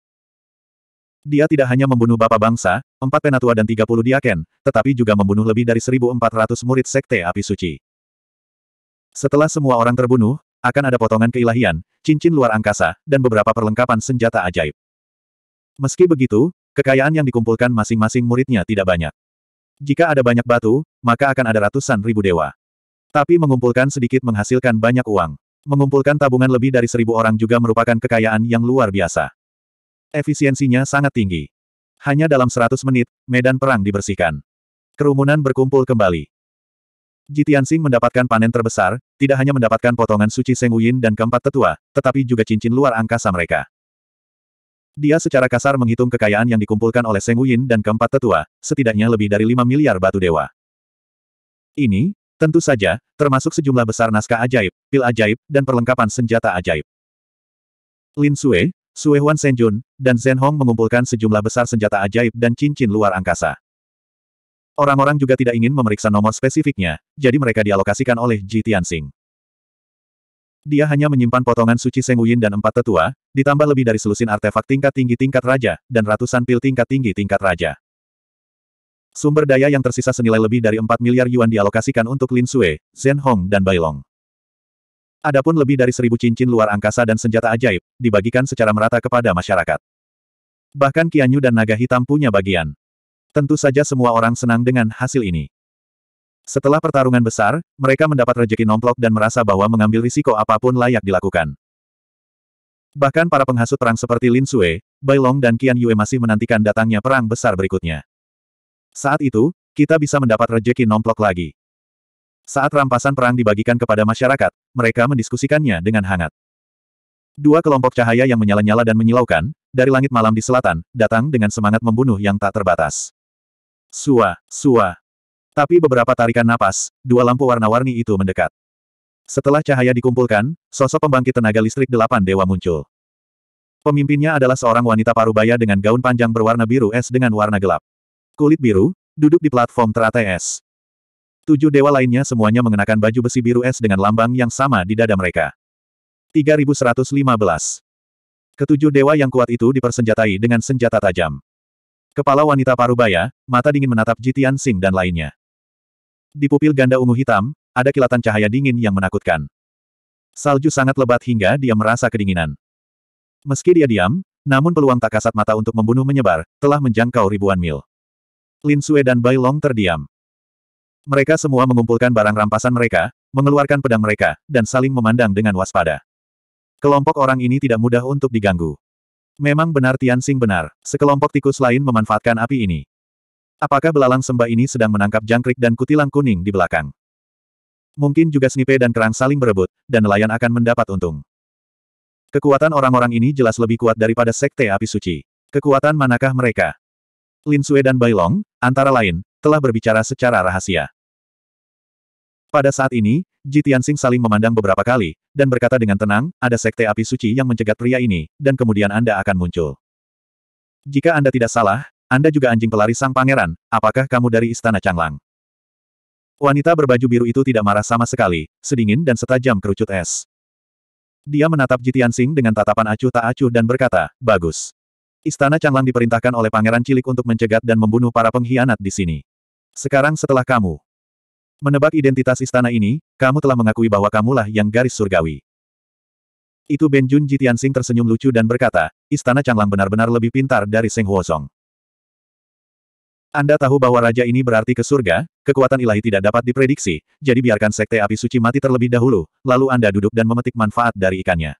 Dia tidak hanya membunuh bapak bangsa, empat penatua dan tiga puluh diaken, tetapi juga membunuh lebih dari 1.400 murid sekte api suci. Setelah semua orang terbunuh, akan ada potongan keilahian, cincin luar angkasa, dan beberapa perlengkapan senjata ajaib. Meski begitu, kekayaan yang dikumpulkan masing-masing muridnya tidak banyak. Jika ada banyak batu, maka akan ada ratusan ribu dewa. Tapi mengumpulkan sedikit menghasilkan banyak uang. Mengumpulkan tabungan lebih dari seribu orang juga merupakan kekayaan yang luar biasa. Efisiensinya sangat tinggi. Hanya dalam seratus menit, medan perang dibersihkan. Kerumunan berkumpul kembali. Jitian Jitiansing mendapatkan panen terbesar, tidak hanya mendapatkan potongan suci Wuyin dan keempat tetua, tetapi juga cincin luar angkasa mereka. Dia secara kasar menghitung kekayaan yang dikumpulkan oleh Seng Wuyin dan keempat tetua, setidaknya lebih dari 5 miliar batu dewa. Ini, tentu saja, termasuk sejumlah besar naskah ajaib, pil ajaib, dan perlengkapan senjata ajaib. Lin Sue, Sue Huan Senjun, dan Zhen Hong mengumpulkan sejumlah besar senjata ajaib dan cincin luar angkasa. Orang-orang juga tidak ingin memeriksa nomor spesifiknya, jadi mereka dialokasikan oleh Ji Tianxing. Dia hanya menyimpan potongan suci Seng Wuyin dan empat tetua, ditambah lebih dari selusin artefak tingkat tinggi tingkat raja, dan ratusan pil tingkat tinggi tingkat raja. Sumber daya yang tersisa senilai lebih dari 4 miliar yuan dialokasikan untuk Lin Sue, Zhen Hong dan Bailong. Adapun lebih dari seribu cincin luar angkasa dan senjata ajaib, dibagikan secara merata kepada masyarakat. Bahkan Qianyu dan naga hitam punya bagian. Tentu saja semua orang senang dengan hasil ini. Setelah pertarungan besar, mereka mendapat rejeki nomplok dan merasa bahwa mengambil risiko apapun layak dilakukan. Bahkan para penghasut perang seperti Lin Sui, Bai Long dan Qian Yue masih menantikan datangnya perang besar berikutnya. Saat itu, kita bisa mendapat rejeki nomplok lagi. Saat rampasan perang dibagikan kepada masyarakat, mereka mendiskusikannya dengan hangat. Dua kelompok cahaya yang menyala-nyala dan menyilaukan, dari langit malam di selatan, datang dengan semangat membunuh yang tak terbatas. Sua, sua. Tapi beberapa tarikan napas, dua lampu warna-warni itu mendekat. Setelah cahaya dikumpulkan, sosok pembangkit tenaga listrik delapan dewa muncul. Pemimpinnya adalah seorang wanita parubaya dengan gaun panjang berwarna biru es dengan warna gelap. Kulit biru, duduk di platform teratai es. Tujuh dewa lainnya semuanya mengenakan baju besi biru es dengan lambang yang sama di dada mereka. 3115. Ketujuh dewa yang kuat itu dipersenjatai dengan senjata tajam. Kepala wanita parubaya, mata dingin menatap Jitian Sing dan lainnya. Di pupil ganda ungu hitam, ada kilatan cahaya dingin yang menakutkan. Salju sangat lebat hingga dia merasa kedinginan. Meski dia diam, namun peluang tak kasat mata untuk membunuh menyebar, telah menjangkau ribuan mil. Lin Sue dan Bai Long terdiam. Mereka semua mengumpulkan barang rampasan mereka, mengeluarkan pedang mereka, dan saling memandang dengan waspada. Kelompok orang ini tidak mudah untuk diganggu. Memang benar Tianxing benar, sekelompok tikus lain memanfaatkan api ini. Apakah belalang sembah ini sedang menangkap jangkrik dan kutilang kuning di belakang? Mungkin juga Snipe dan Kerang saling berebut, dan nelayan akan mendapat untung. Kekuatan orang-orang ini jelas lebih kuat daripada Sekte Api Suci. Kekuatan manakah mereka? Lin Sue dan Bailong, antara lain, telah berbicara secara rahasia. Pada saat ini, Ji Tianxing saling memandang beberapa kali, dan berkata dengan tenang, ada Sekte Api Suci yang mencegat pria ini, dan kemudian Anda akan muncul. Jika Anda tidak salah, Anda juga anjing pelari sang pangeran, apakah kamu dari Istana Changlang? Wanita berbaju biru itu tidak marah sama sekali, sedingin dan setajam kerucut es. Dia menatap Jitian Sing dengan tatapan acuh tak acuh dan berkata, bagus. Istana Changlang diperintahkan oleh Pangeran Cilik untuk mencegat dan membunuh para pengkhianat di sini. Sekarang setelah kamu menebak identitas istana ini, kamu telah mengakui bahwa kamulah yang garis surgawi. Itu Benjun Jun Jitian Sing tersenyum lucu dan berkata, Istana Changlang benar-benar lebih pintar dari Seng Huozong. Anda tahu bahwa raja ini berarti ke surga, kekuatan ilahi tidak dapat diprediksi, jadi biarkan sekte api suci mati terlebih dahulu, lalu Anda duduk dan memetik manfaat dari ikannya.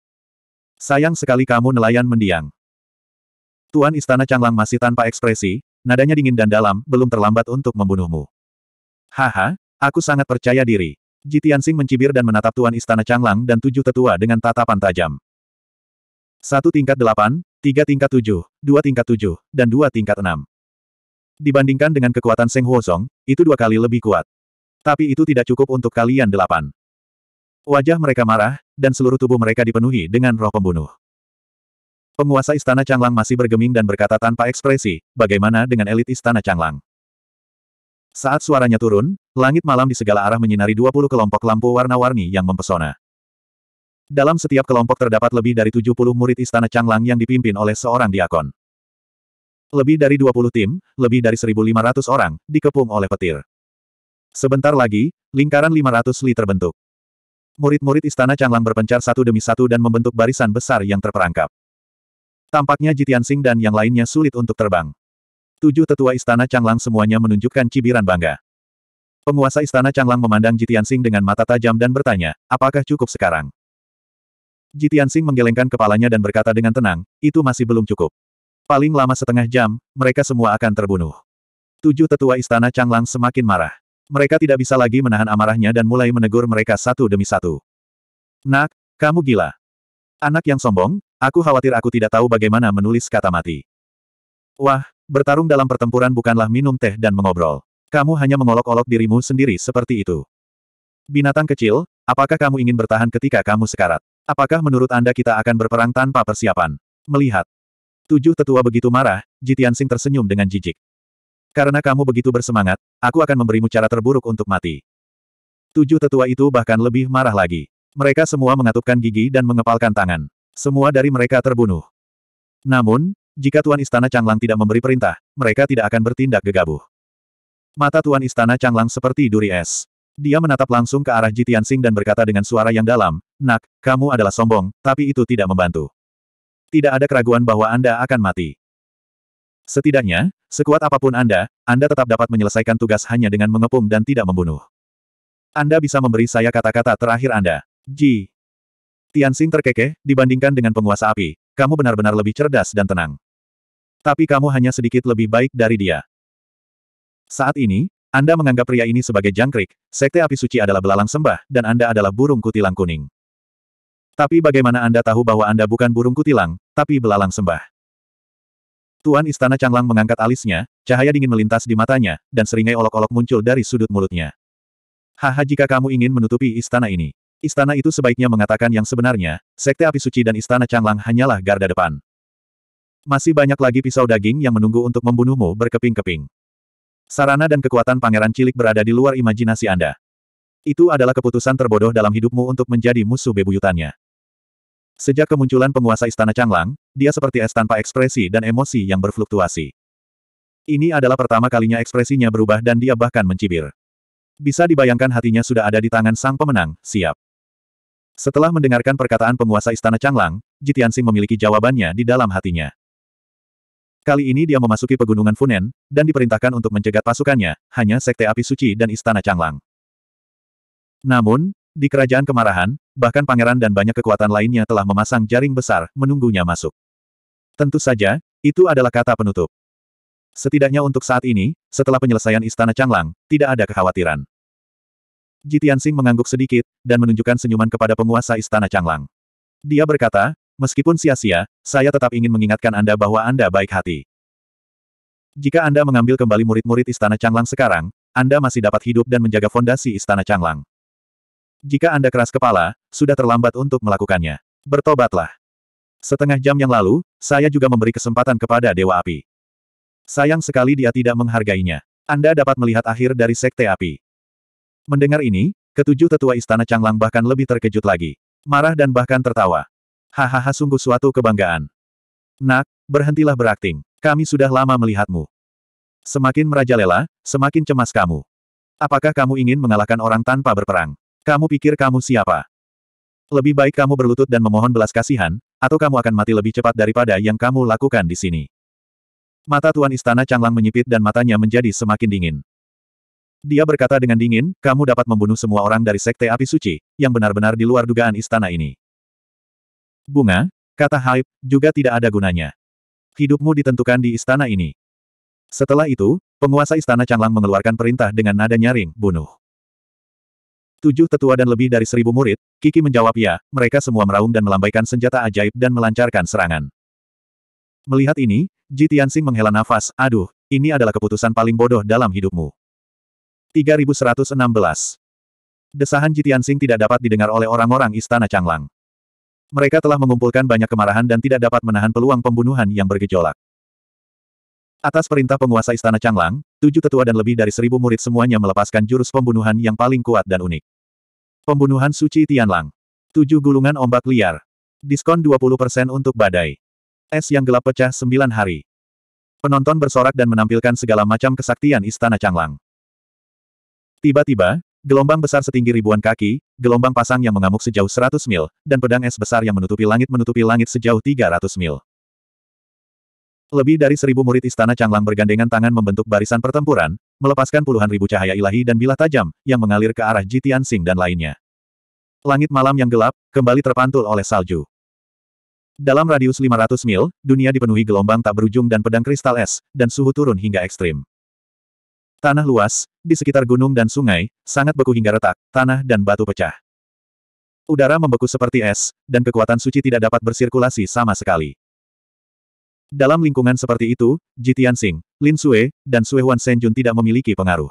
Sayang sekali kamu nelayan mendiang. Tuan Istana Canglang masih tanpa ekspresi, nadanya dingin dan dalam, belum terlambat untuk membunuhmu. Haha, aku sangat percaya diri. Jitiansing mencibir dan menatap Tuan Istana Canglang dan tujuh tetua dengan tatapan tajam. Satu tingkat delapan, tiga tingkat tujuh, dua tingkat tujuh, dan dua tingkat enam. Dibandingkan dengan kekuatan Seng Huozong, itu dua kali lebih kuat. Tapi itu tidak cukup untuk kalian delapan. Wajah mereka marah, dan seluruh tubuh mereka dipenuhi dengan roh pembunuh. Penguasa Istana Changlang masih bergeming dan berkata tanpa ekspresi, bagaimana dengan elit Istana Changlang? Saat suaranya turun, langit malam di segala arah menyinari 20 kelompok lampu warna-warni yang mempesona. Dalam setiap kelompok terdapat lebih dari 70 murid Istana Changlang yang dipimpin oleh seorang diakon. Lebih dari 20 tim, lebih dari 1.500 orang, dikepung oleh petir. Sebentar lagi, lingkaran 500 li terbentuk. Murid-murid istana Changlang berpencar satu demi satu dan membentuk barisan besar yang terperangkap. Tampaknya Jitian Sing dan yang lainnya sulit untuk terbang. Tujuh tetua istana Changlang semuanya menunjukkan cibiran bangga. Penguasa istana Changlang memandang Jitian Sing dengan mata tajam dan bertanya, apakah cukup sekarang? Jitian Sing menggelengkan kepalanya dan berkata dengan tenang, itu masih belum cukup. Paling lama setengah jam, mereka semua akan terbunuh. Tujuh tetua istana Changlang semakin marah. Mereka tidak bisa lagi menahan amarahnya dan mulai menegur mereka satu demi satu. Nak, kamu gila. Anak yang sombong, aku khawatir aku tidak tahu bagaimana menulis kata mati. Wah, bertarung dalam pertempuran bukanlah minum teh dan mengobrol. Kamu hanya mengolok-olok dirimu sendiri seperti itu. Binatang kecil, apakah kamu ingin bertahan ketika kamu sekarat? Apakah menurut Anda kita akan berperang tanpa persiapan? Melihat, Tujuh tetua begitu marah, Jitian Jitiansing tersenyum dengan jijik. Karena kamu begitu bersemangat, aku akan memberimu cara terburuk untuk mati. Tujuh tetua itu bahkan lebih marah lagi. Mereka semua mengatupkan gigi dan mengepalkan tangan. Semua dari mereka terbunuh. Namun, jika Tuan Istana Changlang tidak memberi perintah, mereka tidak akan bertindak gegabah. Mata Tuan Istana Changlang seperti duri es. Dia menatap langsung ke arah Jitian Jitiansing dan berkata dengan suara yang dalam, Nak, kamu adalah sombong, tapi itu tidak membantu tidak ada keraguan bahwa Anda akan mati. Setidaknya, sekuat apapun Anda, Anda tetap dapat menyelesaikan tugas hanya dengan mengepung dan tidak membunuh. Anda bisa memberi saya kata-kata terakhir Anda. Ji. Tianxing terkekeh, dibandingkan dengan penguasa api, kamu benar-benar lebih cerdas dan tenang. Tapi kamu hanya sedikit lebih baik dari dia. Saat ini, Anda menganggap pria ini sebagai jangkrik, sekte api suci adalah belalang sembah, dan Anda adalah burung kutilang kuning. Tapi bagaimana Anda tahu bahwa Anda bukan burung kutilang, tapi belalang sembah? Tuan Istana Changlang mengangkat alisnya, cahaya dingin melintas di matanya, dan seringai olok-olok muncul dari sudut mulutnya. Haha jika kamu ingin menutupi istana ini. Istana itu sebaiknya mengatakan yang sebenarnya, Sekte Api Suci dan Istana Changlang hanyalah garda depan. Masih banyak lagi pisau daging yang menunggu untuk membunuhmu berkeping-keping. Sarana dan kekuatan pangeran cilik berada di luar imajinasi Anda. Itu adalah keputusan terbodoh dalam hidupmu untuk menjadi musuh bebuyutannya. Sejak kemunculan penguasa Istana Changlang, dia seperti es tanpa ekspresi dan emosi yang berfluktuasi. Ini adalah pertama kalinya ekspresinya berubah dan dia bahkan mencibir. Bisa dibayangkan hatinya sudah ada di tangan sang pemenang, siap. Setelah mendengarkan perkataan penguasa Istana Changlang, Sing memiliki jawabannya di dalam hatinya. Kali ini dia memasuki pegunungan Funen, dan diperintahkan untuk mencegat pasukannya, hanya Sekte Api Suci dan Istana Changlang. Namun, di Kerajaan Kemarahan, bahkan pangeran dan banyak kekuatan lainnya telah memasang jaring besar, menunggunya masuk. Tentu saja, itu adalah kata penutup. Setidaknya untuk saat ini, setelah penyelesaian Istana Changlang, tidak ada kekhawatiran. Jitiansing mengangguk sedikit, dan menunjukkan senyuman kepada penguasa Istana Changlang. Dia berkata, meskipun sia-sia, saya tetap ingin mengingatkan Anda bahwa Anda baik hati. Jika Anda mengambil kembali murid-murid Istana Changlang sekarang, Anda masih dapat hidup dan menjaga fondasi Istana Changlang. Jika Anda keras kepala, sudah terlambat untuk melakukannya. Bertobatlah. Setengah jam yang lalu, saya juga memberi kesempatan kepada Dewa Api. Sayang sekali dia tidak menghargainya. Anda dapat melihat akhir dari Sekte Api. Mendengar ini, ketujuh tetua Istana Canglang bahkan lebih terkejut lagi. Marah dan bahkan tertawa. Hahaha sungguh suatu kebanggaan. Nak, berhentilah berakting. Kami sudah lama melihatmu. Semakin merajalela, semakin cemas kamu. Apakah kamu ingin mengalahkan orang tanpa berperang? Kamu pikir kamu siapa? Lebih baik kamu berlutut dan memohon belas kasihan, atau kamu akan mati lebih cepat daripada yang kamu lakukan di sini. Mata Tuan Istana Canglang menyipit dan matanya menjadi semakin dingin. Dia berkata dengan dingin, kamu dapat membunuh semua orang dari Sekte Api Suci, yang benar-benar di luar dugaan istana ini. Bunga, kata Haib, juga tidak ada gunanya. Hidupmu ditentukan di istana ini. Setelah itu, penguasa istana Canglang mengeluarkan perintah dengan nada nyaring, bunuh. Tujuh tetua dan lebih dari seribu murid, Kiki menjawab ya, mereka semua meraung dan melambaikan senjata ajaib dan melancarkan serangan. Melihat ini, Ji Tianxing menghela nafas, aduh, ini adalah keputusan paling bodoh dalam hidupmu. 3116 Desahan Ji Tianxing tidak dapat didengar oleh orang-orang Istana Changlang. Mereka telah mengumpulkan banyak kemarahan dan tidak dapat menahan peluang pembunuhan yang bergejolak. Atas perintah penguasa Istana Changlang, tujuh tetua dan lebih dari seribu murid semuanya melepaskan jurus pembunuhan yang paling kuat dan unik. Pembunuhan Suci Tianlang. Tujuh gulungan ombak liar. Diskon 20% untuk badai. Es yang gelap pecah sembilan hari. Penonton bersorak dan menampilkan segala macam kesaktian Istana Changlang. Tiba-tiba, gelombang besar setinggi ribuan kaki, gelombang pasang yang mengamuk sejauh 100 mil, dan pedang es besar yang menutupi langit menutupi langit sejauh 300 mil. Lebih dari seribu murid istana Canglang bergandengan tangan membentuk barisan pertempuran, melepaskan puluhan ribu cahaya ilahi dan bilah tajam, yang mengalir ke arah Jitian Sing dan lainnya. Langit malam yang gelap, kembali terpantul oleh salju. Dalam radius 500 mil, dunia dipenuhi gelombang tak berujung dan pedang kristal es, dan suhu turun hingga ekstrim. Tanah luas, di sekitar gunung dan sungai, sangat beku hingga retak, tanah dan batu pecah. Udara membeku seperti es, dan kekuatan suci tidak dapat bersirkulasi sama sekali. Dalam lingkungan seperti itu, Ji Tianxing, Lin Sue, dan Sue Huan Senjun tidak memiliki pengaruh.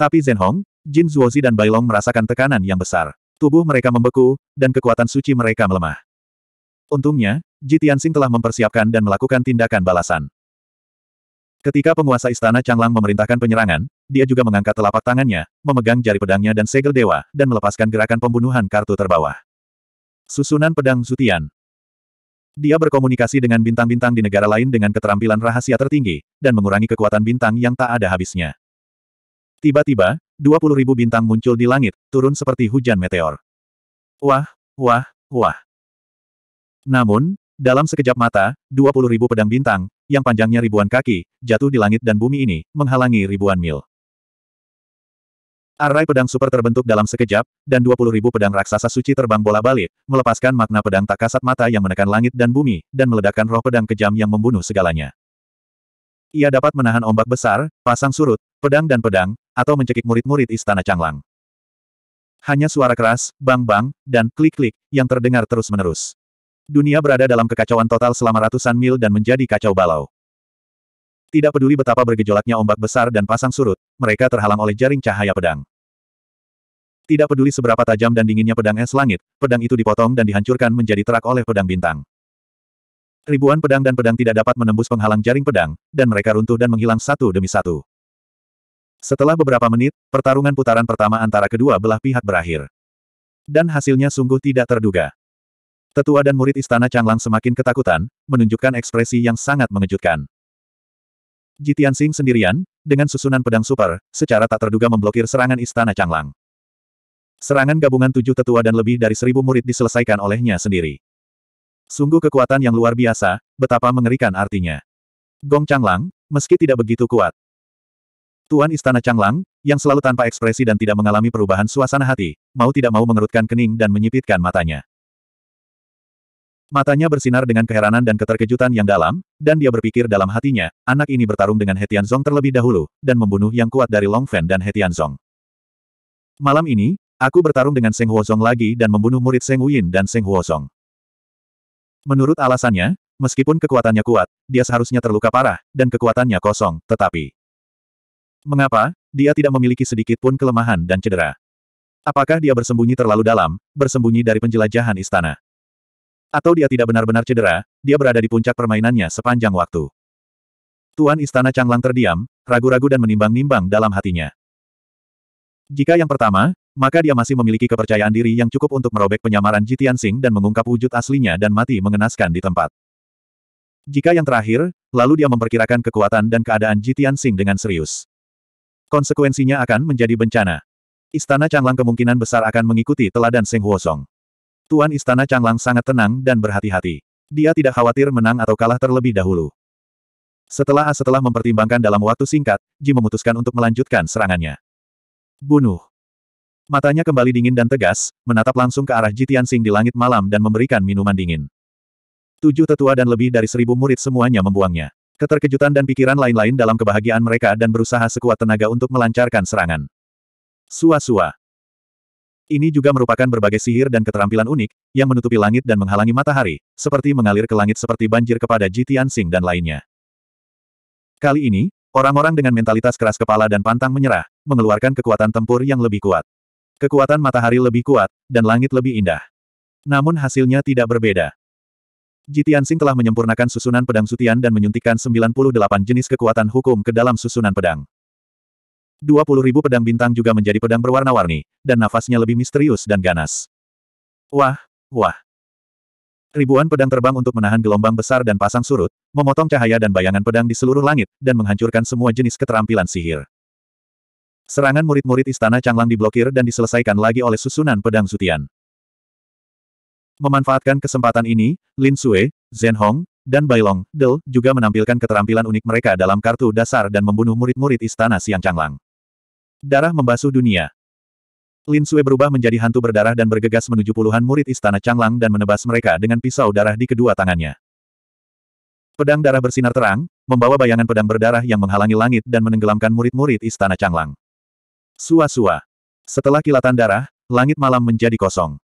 Tapi Zhen Hong, Jin Zuozi dan Bailong merasakan tekanan yang besar. Tubuh mereka membeku, dan kekuatan suci mereka melemah. Untungnya, Ji Tianxing telah mempersiapkan dan melakukan tindakan balasan. Ketika penguasa istana Changlang memerintahkan penyerangan, dia juga mengangkat telapak tangannya, memegang jari pedangnya dan segel dewa, dan melepaskan gerakan pembunuhan kartu terbawah. Susunan pedang Zutian dia berkomunikasi dengan bintang-bintang di negara lain dengan keterampilan rahasia tertinggi, dan mengurangi kekuatan bintang yang tak ada habisnya. Tiba-tiba, ribu bintang muncul di langit, turun seperti hujan meteor. Wah, wah, wah. Namun, dalam sekejap mata, ribu pedang bintang, yang panjangnya ribuan kaki, jatuh di langit dan bumi ini, menghalangi ribuan mil. Arai pedang super terbentuk dalam sekejap, dan ribu pedang raksasa suci terbang bola balik, melepaskan makna pedang tak kasat mata yang menekan langit dan bumi, dan meledakkan roh pedang kejam yang membunuh segalanya. Ia dapat menahan ombak besar, pasang surut, pedang dan pedang, atau mencekik murid-murid istana Changlang. Hanya suara keras, bang-bang, dan klik-klik, yang terdengar terus-menerus. Dunia berada dalam kekacauan total selama ratusan mil dan menjadi kacau balau. Tidak peduli betapa bergejolaknya ombak besar dan pasang surut, mereka terhalang oleh jaring cahaya pedang. Tidak peduli seberapa tajam dan dinginnya pedang es langit, pedang itu dipotong dan dihancurkan menjadi terak oleh pedang bintang. Ribuan pedang dan pedang tidak dapat menembus penghalang jaring pedang, dan mereka runtuh dan menghilang satu demi satu. Setelah beberapa menit, pertarungan putaran pertama antara kedua belah pihak berakhir. Dan hasilnya sungguh tidak terduga. Tetua dan murid istana Changlang semakin ketakutan, menunjukkan ekspresi yang sangat mengejutkan. Jitian Sing sendirian, dengan susunan pedang super, secara tak terduga memblokir serangan Istana Changlang. Serangan gabungan tujuh tetua dan lebih dari seribu murid diselesaikan olehnya sendiri. Sungguh kekuatan yang luar biasa, betapa mengerikan artinya. Gong Changlang, meski tidak begitu kuat. Tuan Istana Changlang, yang selalu tanpa ekspresi dan tidak mengalami perubahan suasana hati, mau tidak mau mengerutkan kening dan menyipitkan matanya. Matanya bersinar dengan keheranan dan keterkejutan yang dalam, dan dia berpikir dalam hatinya, anak ini bertarung dengan Hetian Zong terlebih dahulu, dan membunuh yang kuat dari Long Fan dan Hetian Zong. Malam ini, aku bertarung dengan Seng Zong lagi dan membunuh murid Seng Wuyin dan Seng Zong. Menurut alasannya, meskipun kekuatannya kuat, dia seharusnya terluka parah, dan kekuatannya kosong, tetapi... Mengapa, dia tidak memiliki sedikit pun kelemahan dan cedera? Apakah dia bersembunyi terlalu dalam, bersembunyi dari penjelajahan istana? Atau dia tidak benar-benar cedera, dia berada di puncak permainannya sepanjang waktu. Tuan Istana Changlang terdiam, ragu-ragu dan menimbang-nimbang dalam hatinya. Jika yang pertama, maka dia masih memiliki kepercayaan diri yang cukup untuk merobek penyamaran Jitian Sing dan mengungkap wujud aslinya dan mati mengenaskan di tempat. Jika yang terakhir, lalu dia memperkirakan kekuatan dan keadaan Jitian Sing dengan serius. Konsekuensinya akan menjadi bencana. Istana Changlang kemungkinan besar akan mengikuti teladan Seng Huosong. Tuan Istana Changlang sangat tenang dan berhati-hati. Dia tidak khawatir menang atau kalah terlebih dahulu. Setelah setelah mempertimbangkan dalam waktu singkat, Ji memutuskan untuk melanjutkan serangannya. Bunuh. Matanya kembali dingin dan tegas, menatap langsung ke arah Jitian Sing di langit malam dan memberikan minuman dingin. Tujuh tetua dan lebih dari seribu murid semuanya membuangnya. Keterkejutan dan pikiran lain-lain dalam kebahagiaan mereka dan berusaha sekuat tenaga untuk melancarkan serangan. Sua-sua. Ini juga merupakan berbagai sihir dan keterampilan unik, yang menutupi langit dan menghalangi matahari, seperti mengalir ke langit seperti banjir kepada Jitian Tianxing dan lainnya. Kali ini, orang-orang dengan mentalitas keras kepala dan pantang menyerah, mengeluarkan kekuatan tempur yang lebih kuat. Kekuatan matahari lebih kuat, dan langit lebih indah. Namun hasilnya tidak berbeda. Jitian Tianxing telah menyempurnakan susunan pedang sutian dan menyuntikkan 98 jenis kekuatan hukum ke dalam susunan pedang. 20 ribu pedang bintang juga menjadi pedang berwarna-warni, dan nafasnya lebih misterius dan ganas. Wah, wah. Ribuan pedang terbang untuk menahan gelombang besar dan pasang surut, memotong cahaya dan bayangan pedang di seluruh langit, dan menghancurkan semua jenis keterampilan sihir. Serangan murid-murid istana Changlang diblokir dan diselesaikan lagi oleh susunan pedang Zutian. Memanfaatkan kesempatan ini, Lin Sue, Zhen Hong, dan Bailong, Del, juga menampilkan keterampilan unik mereka dalam kartu dasar dan membunuh murid-murid istana Siang Changlang. Darah membasuh dunia. Lin Sui berubah menjadi hantu berdarah dan bergegas menuju puluhan murid istana Changlang dan menebas mereka dengan pisau darah di kedua tangannya. Pedang darah bersinar terang, membawa bayangan pedang berdarah yang menghalangi langit dan menenggelamkan murid-murid istana Changlang. Sua-sua. Setelah kilatan darah, langit malam menjadi kosong.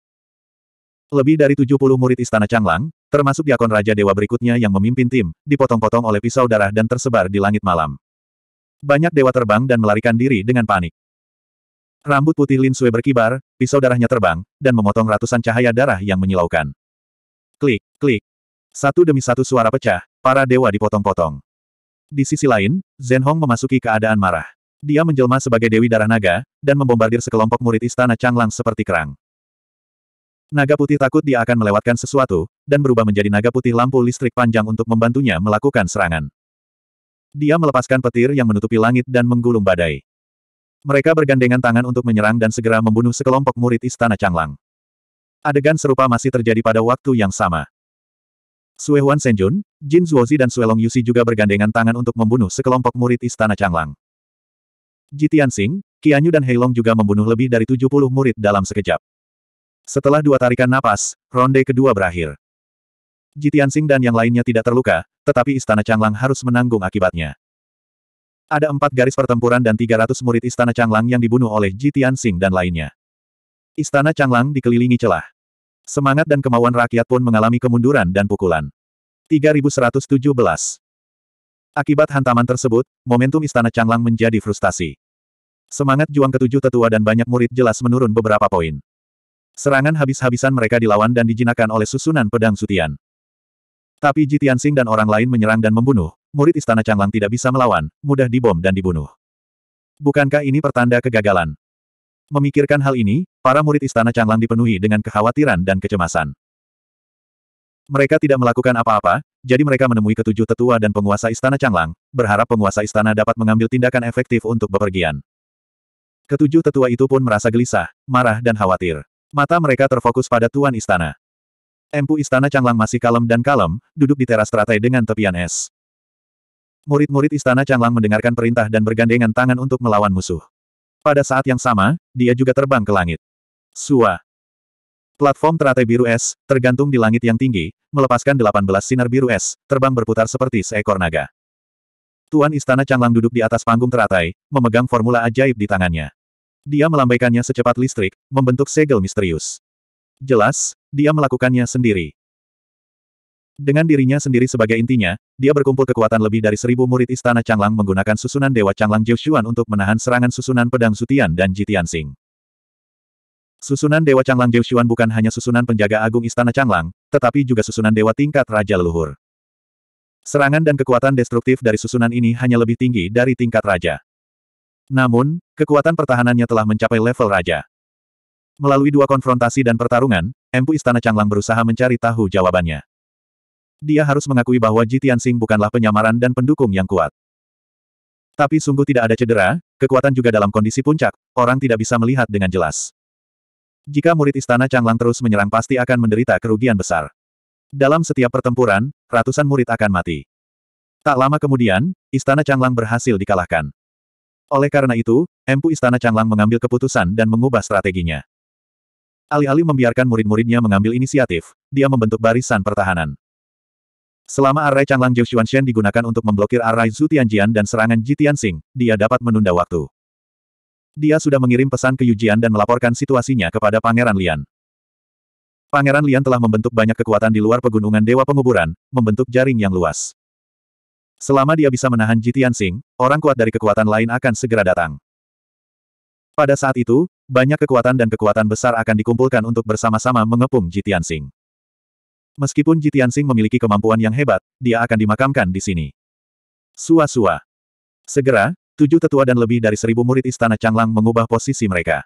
Lebih dari 70 murid istana Changlang, termasuk diakon Raja Dewa berikutnya yang memimpin tim, dipotong-potong oleh pisau darah dan tersebar di langit malam. Banyak dewa terbang dan melarikan diri dengan panik. Rambut putih Lin Sui berkibar, pisau darahnya terbang, dan memotong ratusan cahaya darah yang menyilaukan. Klik, klik. Satu demi satu suara pecah, para dewa dipotong-potong. Di sisi lain, Zen Hong memasuki keadaan marah. Dia menjelma sebagai Dewi Darah Naga, dan membombardir sekelompok murid istana Changlang seperti kerang. Naga putih takut dia akan melewatkan sesuatu, dan berubah menjadi naga putih lampu listrik panjang untuk membantunya melakukan serangan. Dia melepaskan petir yang menutupi langit dan menggulung badai. Mereka bergandengan tangan untuk menyerang dan segera membunuh sekelompok murid Istana Changlang. Adegan serupa masih terjadi pada waktu yang sama. Sue Huan Senjun, Jin Zuozi dan Sue Long Yusi juga bergandengan tangan untuk membunuh sekelompok murid Istana Changlang. Ji Tianxing, Qianyu dan Heilong juga membunuh lebih dari 70 murid dalam sekejap. Setelah dua tarikan napas, ronde kedua berakhir. Jitian Jitiansing dan yang lainnya tidak terluka, tetapi Istana Changlang harus menanggung akibatnya. Ada empat garis pertempuran dan 300 murid Istana Changlang yang dibunuh oleh Jitian Jitiansing dan lainnya. Istana Changlang dikelilingi celah. Semangat dan kemauan rakyat pun mengalami kemunduran dan pukulan. 3117 Akibat hantaman tersebut, momentum Istana Changlang menjadi frustasi. Semangat juang ketujuh tetua dan banyak murid jelas menurun beberapa poin. Serangan habis-habisan mereka dilawan dan dijinakan oleh susunan pedang sutian. Tapi Jitian Tianxing dan orang lain menyerang dan membunuh, murid istana Changlang tidak bisa melawan, mudah dibom dan dibunuh. Bukankah ini pertanda kegagalan? Memikirkan hal ini, para murid istana Changlang dipenuhi dengan kekhawatiran dan kecemasan. Mereka tidak melakukan apa-apa, jadi mereka menemui ketujuh tetua dan penguasa istana Changlang, berharap penguasa istana dapat mengambil tindakan efektif untuk bepergian. Ketujuh tetua itu pun merasa gelisah, marah dan khawatir. Mata mereka terfokus pada tuan istana. Empu Istana Canglang masih kalem dan kalem, duduk di teras teratai dengan tepian es. Murid-murid Istana Canglang mendengarkan perintah dan bergandengan tangan untuk melawan musuh. Pada saat yang sama, dia juga terbang ke langit. Sua. Platform teratai biru es, tergantung di langit yang tinggi, melepaskan 18 sinar biru es, terbang berputar seperti seekor naga. Tuan Istana Canglang duduk di atas panggung teratai, memegang formula ajaib di tangannya. Dia melambaikannya secepat listrik, membentuk segel misterius. Jelas, dia melakukannya sendiri. Dengan dirinya sendiri sebagai intinya, dia berkumpul kekuatan lebih dari seribu murid istana Changlang menggunakan susunan Dewa Changlang Jiuxuan untuk menahan serangan susunan pedang Sutian dan Jitian Sing. Susunan Dewa Changlang Jiuxuan bukan hanya susunan penjaga agung istana Changlang, tetapi juga susunan dewa tingkat raja leluhur. Serangan dan kekuatan destruktif dari susunan ini hanya lebih tinggi dari tingkat raja. Namun, kekuatan pertahanannya telah mencapai level raja. Melalui dua konfrontasi dan pertarungan, Empu Istana Changlang berusaha mencari tahu jawabannya. Dia harus mengakui bahwa Ji Tianxing bukanlah penyamaran dan pendukung yang kuat. Tapi sungguh tidak ada cedera, kekuatan juga dalam kondisi puncak, orang tidak bisa melihat dengan jelas. Jika murid Istana Changlang terus menyerang pasti akan menderita kerugian besar. Dalam setiap pertempuran, ratusan murid akan mati. Tak lama kemudian, Istana Changlang berhasil dikalahkan. Oleh karena itu, Empu Istana Changlang mengambil keputusan dan mengubah strateginya. Alih-alih membiarkan murid-muridnya mengambil inisiatif, dia membentuk barisan pertahanan. Selama arai Changlang Zhou Shen digunakan untuk memblokir arai Zhu Tianjian dan serangan Ji Tianxing, dia dapat menunda waktu. Dia sudah mengirim pesan ke Yujian dan melaporkan situasinya kepada Pangeran Lian. Pangeran Lian telah membentuk banyak kekuatan di luar pegunungan Dewa Penguburan, membentuk jaring yang luas. Selama dia bisa menahan Ji Sing, orang kuat dari kekuatan lain akan segera datang. Pada saat itu, banyak kekuatan dan kekuatan besar akan dikumpulkan untuk bersama-sama mengepung Jitian Sing. Meskipun Jitian Sing memiliki kemampuan yang hebat, dia akan dimakamkan di sini. Sua-sua. Segera, tujuh tetua dan lebih dari seribu murid Istana Changlang mengubah posisi mereka.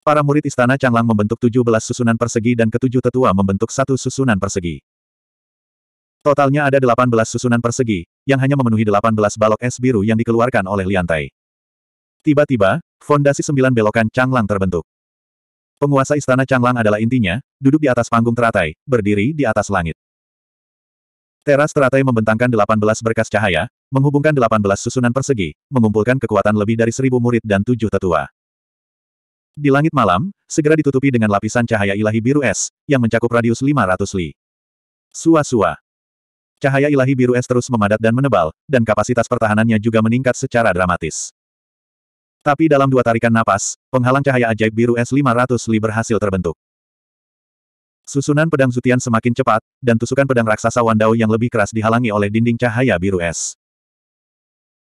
Para murid Istana Changlang membentuk tujuh belas susunan persegi dan ketujuh tetua membentuk satu susunan persegi. Totalnya ada delapan belas susunan persegi, yang hanya memenuhi delapan belas balok es biru yang dikeluarkan oleh Liantai. Tiba-tiba, fondasi sembilan belokan Changlang terbentuk. Penguasa istana Changlang adalah intinya, duduk di atas panggung teratai, berdiri di atas langit. Teras teratai membentangkan 18 berkas cahaya, menghubungkan 18 susunan persegi, mengumpulkan kekuatan lebih dari seribu murid dan tujuh tetua. Di langit malam, segera ditutupi dengan lapisan cahaya ilahi biru es, yang mencakup radius 500 li. Sua-sua. Cahaya ilahi biru es terus memadat dan menebal, dan kapasitas pertahanannya juga meningkat secara dramatis. Tapi dalam dua tarikan napas, penghalang cahaya ajaib biru S500 Li berhasil terbentuk. Susunan pedang Zutian semakin cepat, dan tusukan pedang raksasa Wandao yang lebih keras dihalangi oleh dinding cahaya biru es.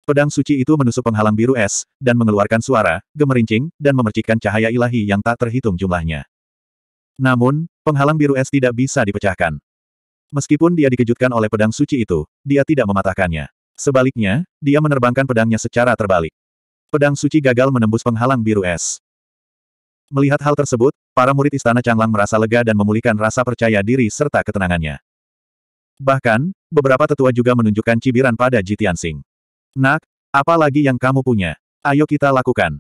Pedang suci itu menusuk penghalang biru es, dan mengeluarkan suara, gemerincing, dan memercikkan cahaya ilahi yang tak terhitung jumlahnya. Namun, penghalang biru es tidak bisa dipecahkan. Meskipun dia dikejutkan oleh pedang suci itu, dia tidak mematahkannya. Sebaliknya, dia menerbangkan pedangnya secara terbalik. Pedang suci gagal menembus penghalang biru es. Melihat hal tersebut, para murid Istana Changlang merasa lega dan memulihkan rasa percaya diri serta ketenangannya. Bahkan, beberapa tetua juga menunjukkan cibiran pada Jitian Sing. Nak, apa lagi yang kamu punya? Ayo kita lakukan.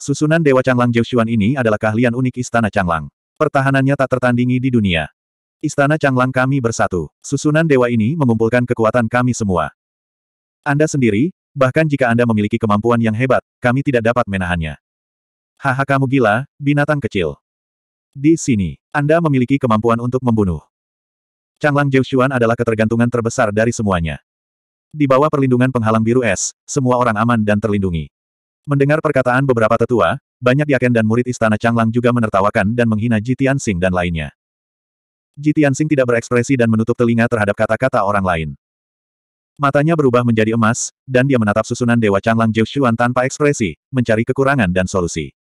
Susunan Dewa Changlang Jiuxuan ini adalah keahlian unik Istana Changlang. Pertahanannya tak tertandingi di dunia. Istana Changlang kami bersatu. Susunan dewa ini mengumpulkan kekuatan kami semua. Anda sendiri, Bahkan jika Anda memiliki kemampuan yang hebat, kami tidak dapat menahannya. Haha kamu gila, binatang kecil. Di sini, Anda memiliki kemampuan untuk membunuh. Changlang Jiuxuan adalah ketergantungan terbesar dari semuanya. Di bawah perlindungan penghalang biru es, semua orang aman dan terlindungi. Mendengar perkataan beberapa tetua, banyak yakin dan murid istana Changlang juga menertawakan dan menghina Ji Tianxing dan lainnya. Ji Tianxing tidak berekspresi dan menutup telinga terhadap kata-kata orang lain. Matanya berubah menjadi emas, dan dia menatap susunan Dewa Changlang Jiuxuan tanpa ekspresi, mencari kekurangan dan solusi.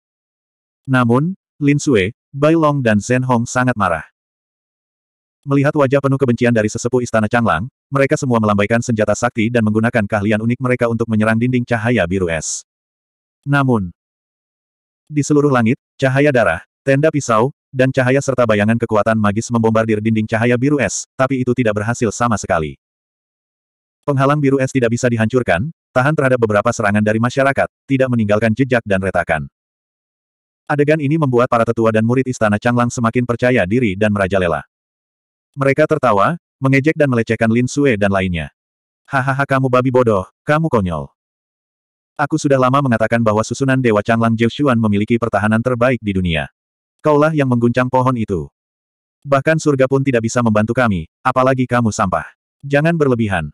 Namun, Lin Sue, Bai Long dan Zhen Hong sangat marah. Melihat wajah penuh kebencian dari sesepuh istana Changlang, mereka semua melambaikan senjata sakti dan menggunakan keahlian unik mereka untuk menyerang dinding cahaya biru es. Namun, di seluruh langit, cahaya darah, tenda pisau, dan cahaya serta bayangan kekuatan magis membombardir dinding cahaya biru es, tapi itu tidak berhasil sama sekali. Penghalang biru es tidak bisa dihancurkan, tahan terhadap beberapa serangan dari masyarakat, tidak meninggalkan jejak dan retakan. Adegan ini membuat para tetua dan murid istana Changlang semakin percaya diri dan merajalela. Mereka tertawa, mengejek dan melecehkan Lin Sue dan lainnya. Hahaha kamu babi bodoh, kamu konyol. Aku sudah lama mengatakan bahwa susunan Dewa Changlang Jiushuan memiliki pertahanan terbaik di dunia. Kaulah yang mengguncang pohon itu. Bahkan surga pun tidak bisa membantu kami, apalagi kamu sampah. Jangan berlebihan.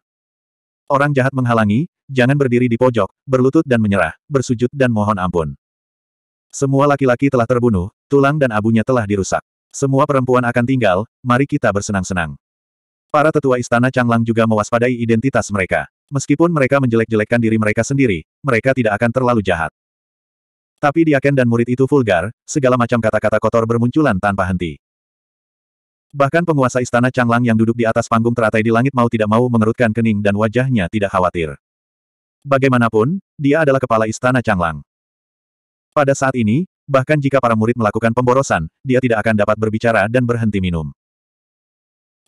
Orang jahat menghalangi, jangan berdiri di pojok, berlutut dan menyerah, bersujud dan mohon ampun. Semua laki-laki telah terbunuh, tulang dan abunya telah dirusak. Semua perempuan akan tinggal, mari kita bersenang-senang. Para tetua istana Changlang juga mewaspadai identitas mereka. Meskipun mereka menjelek-jelekkan diri mereka sendiri, mereka tidak akan terlalu jahat. Tapi Diaken dan murid itu vulgar, segala macam kata-kata kotor bermunculan tanpa henti. Bahkan penguasa istana Changlang yang duduk di atas panggung teratai di langit mau tidak mau mengerutkan kening dan wajahnya tidak khawatir. Bagaimanapun, dia adalah kepala istana Changlang. Pada saat ini, bahkan jika para murid melakukan pemborosan, dia tidak akan dapat berbicara dan berhenti minum.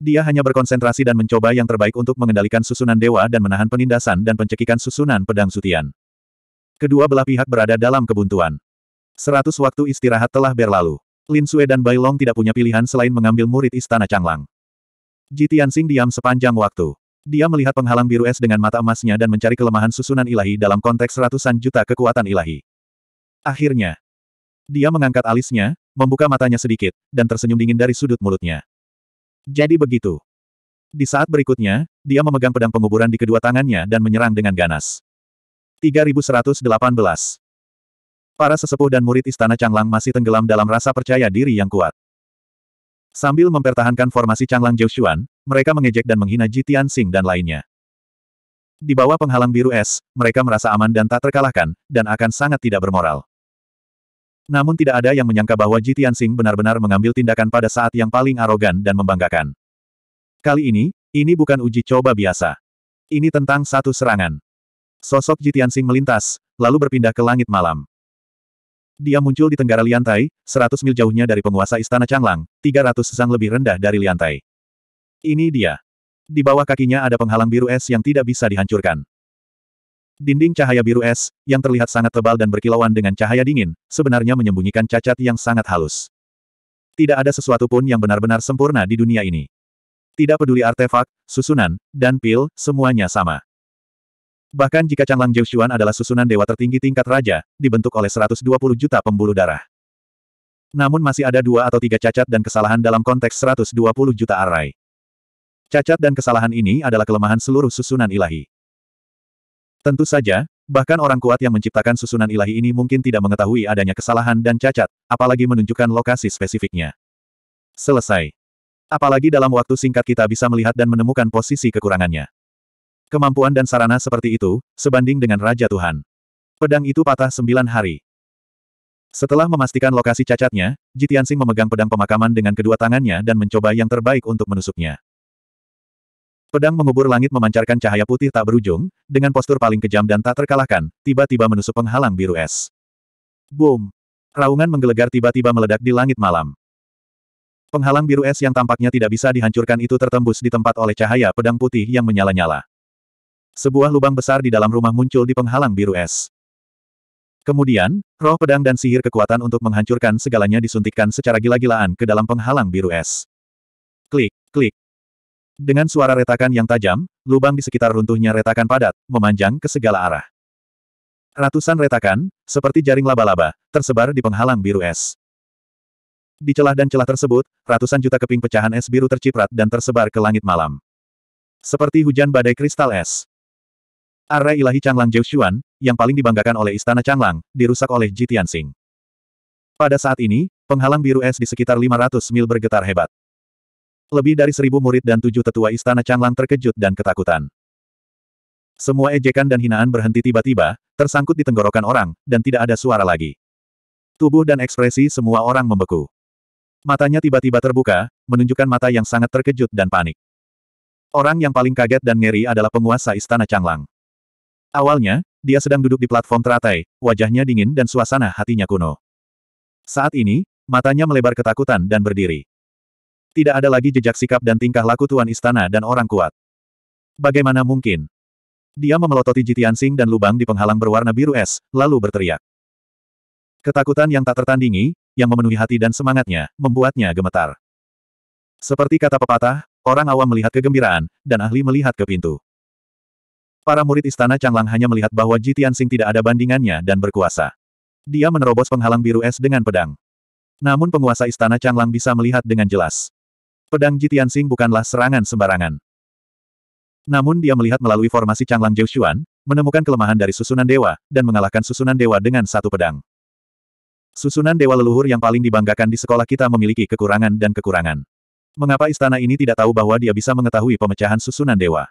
Dia hanya berkonsentrasi dan mencoba yang terbaik untuk mengendalikan susunan dewa dan menahan penindasan dan pencekikan susunan pedang sutian. Kedua belah pihak berada dalam kebuntuan. Seratus waktu istirahat telah berlalu. Lin Sue dan Bai Long tidak punya pilihan selain mengambil murid istana Changlang. Ji Tianxing diam sepanjang waktu. Dia melihat penghalang biru es dengan mata emasnya dan mencari kelemahan susunan ilahi dalam konteks ratusan juta kekuatan ilahi. Akhirnya, dia mengangkat alisnya, membuka matanya sedikit, dan tersenyum dingin dari sudut mulutnya. Jadi begitu. Di saat berikutnya, dia memegang pedang penguburan di kedua tangannya dan menyerang dengan ganas. 3118 Para sesepuh dan murid istana Changlang masih tenggelam dalam rasa percaya diri yang kuat. Sambil mempertahankan formasi Changlang Jiuxuan, mereka mengejek dan menghina Jitian Sing dan lainnya. Di bawah penghalang biru es, mereka merasa aman dan tak terkalahkan, dan akan sangat tidak bermoral. Namun tidak ada yang menyangka bahwa Jitian Sing benar-benar mengambil tindakan pada saat yang paling arogan dan membanggakan. Kali ini, ini bukan uji coba biasa. Ini tentang satu serangan. Sosok Jitian Sing melintas, lalu berpindah ke langit malam. Dia muncul di tenggara Liantai, 100 mil jauhnya dari penguasa istana Changlang, 300 zang lebih rendah dari Liantai. Ini dia. Di bawah kakinya ada penghalang biru es yang tidak bisa dihancurkan. Dinding cahaya biru es, yang terlihat sangat tebal dan berkilauan dengan cahaya dingin, sebenarnya menyembunyikan cacat yang sangat halus. Tidak ada sesuatu pun yang benar-benar sempurna di dunia ini. Tidak peduli artefak, susunan, dan pil, semuanya sama. Bahkan jika Chang Jiu Xuan adalah susunan dewa tertinggi tingkat raja, dibentuk oleh 120 juta pembuluh darah. Namun masih ada dua atau tiga cacat dan kesalahan dalam konteks 120 juta arai. Cacat dan kesalahan ini adalah kelemahan seluruh susunan ilahi. Tentu saja, bahkan orang kuat yang menciptakan susunan ilahi ini mungkin tidak mengetahui adanya kesalahan dan cacat, apalagi menunjukkan lokasi spesifiknya. Selesai. Apalagi dalam waktu singkat kita bisa melihat dan menemukan posisi kekurangannya. Kemampuan dan sarana seperti itu, sebanding dengan Raja Tuhan. Pedang itu patah sembilan hari. Setelah memastikan lokasi cacatnya, Jitiansing memegang pedang pemakaman dengan kedua tangannya dan mencoba yang terbaik untuk menusuknya. Pedang mengubur langit memancarkan cahaya putih tak berujung, dengan postur paling kejam dan tak terkalahkan, tiba-tiba menusuk penghalang biru es. Boom! Raungan menggelegar tiba-tiba meledak di langit malam. Penghalang biru es yang tampaknya tidak bisa dihancurkan itu tertembus di tempat oleh cahaya pedang putih yang menyala-nyala. Sebuah lubang besar di dalam rumah muncul di penghalang biru es. Kemudian, roh pedang dan sihir kekuatan untuk menghancurkan segalanya disuntikkan secara gila-gilaan ke dalam penghalang biru es. Klik, klik. Dengan suara retakan yang tajam, lubang di sekitar runtuhnya retakan padat, memanjang ke segala arah. Ratusan retakan, seperti jaring laba-laba, tersebar di penghalang biru es. Di celah dan celah tersebut, ratusan juta keping pecahan es biru terciprat dan tersebar ke langit malam. Seperti hujan badai kristal es. Arai ilahi Changlang Zhexuan, yang paling dibanggakan oleh Istana Changlang, dirusak oleh Ji Tianxing. Pada saat ini, penghalang biru es di sekitar 500 mil bergetar hebat. Lebih dari seribu murid dan tujuh tetua Istana Changlang terkejut dan ketakutan. Semua ejekan dan hinaan berhenti tiba-tiba, tersangkut di tenggorokan orang, dan tidak ada suara lagi. Tubuh dan ekspresi semua orang membeku. Matanya tiba-tiba terbuka, menunjukkan mata yang sangat terkejut dan panik. Orang yang paling kaget dan ngeri adalah penguasa Istana Changlang. Awalnya, dia sedang duduk di platform teratai, wajahnya dingin dan suasana hatinya kuno. Saat ini, matanya melebar ketakutan dan berdiri. Tidak ada lagi jejak sikap dan tingkah laku tuan istana dan orang kuat. Bagaimana mungkin? Dia memelototi Jitian Sing dan lubang di penghalang berwarna biru es, lalu berteriak. Ketakutan yang tak tertandingi, yang memenuhi hati dan semangatnya, membuatnya gemetar. Seperti kata pepatah, orang awam melihat kegembiraan, dan ahli melihat ke pintu. Para murid istana Changlang hanya melihat bahwa Ji Tianxing tidak ada bandingannya dan berkuasa. Dia menerobos penghalang biru es dengan pedang. Namun penguasa istana Changlang bisa melihat dengan jelas. Pedang Ji Tianxing bukanlah serangan sembarangan. Namun dia melihat melalui formasi Changlang Jiuxuan, menemukan kelemahan dari susunan dewa, dan mengalahkan susunan dewa dengan satu pedang. Susunan dewa leluhur yang paling dibanggakan di sekolah kita memiliki kekurangan dan kekurangan. Mengapa istana ini tidak tahu bahwa dia bisa mengetahui pemecahan susunan dewa?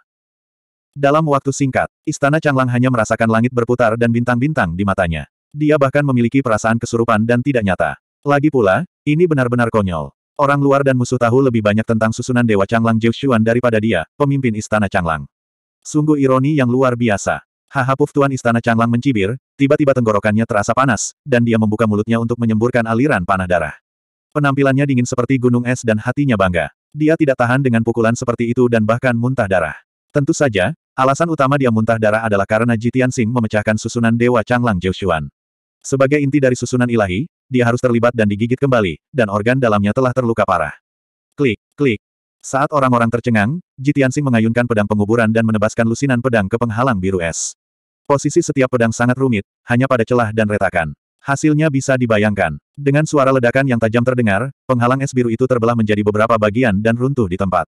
Dalam waktu singkat, istana Changlang hanya merasakan langit berputar dan bintang-bintang di matanya. Dia bahkan memiliki perasaan kesurupan dan tidak nyata. Lagi pula, ini benar-benar konyol. Orang luar dan musuh tahu lebih banyak tentang susunan Dewa Changlang Jiuxuan daripada dia, pemimpin istana Changlang. Sungguh ironi yang luar biasa. Haha Tuan istana Changlang mencibir, tiba-tiba tenggorokannya terasa panas, dan dia membuka mulutnya untuk menyemburkan aliran panah darah. Penampilannya dingin seperti gunung es dan hatinya bangga. Dia tidak tahan dengan pukulan seperti itu dan bahkan muntah darah. Tentu saja, Alasan utama dia muntah darah adalah karena Jitian Sing memecahkan susunan Dewa Changlang Jiuxuan. Sebagai inti dari susunan ilahi, dia harus terlibat dan digigit kembali, dan organ dalamnya telah terluka parah. Klik, klik. Saat orang-orang tercengang, Jitian Sing mengayunkan pedang penguburan dan menebaskan lusinan pedang ke penghalang biru es. Posisi setiap pedang sangat rumit, hanya pada celah dan retakan. Hasilnya bisa dibayangkan. Dengan suara ledakan yang tajam terdengar, penghalang es biru itu terbelah menjadi beberapa bagian dan runtuh di tempat.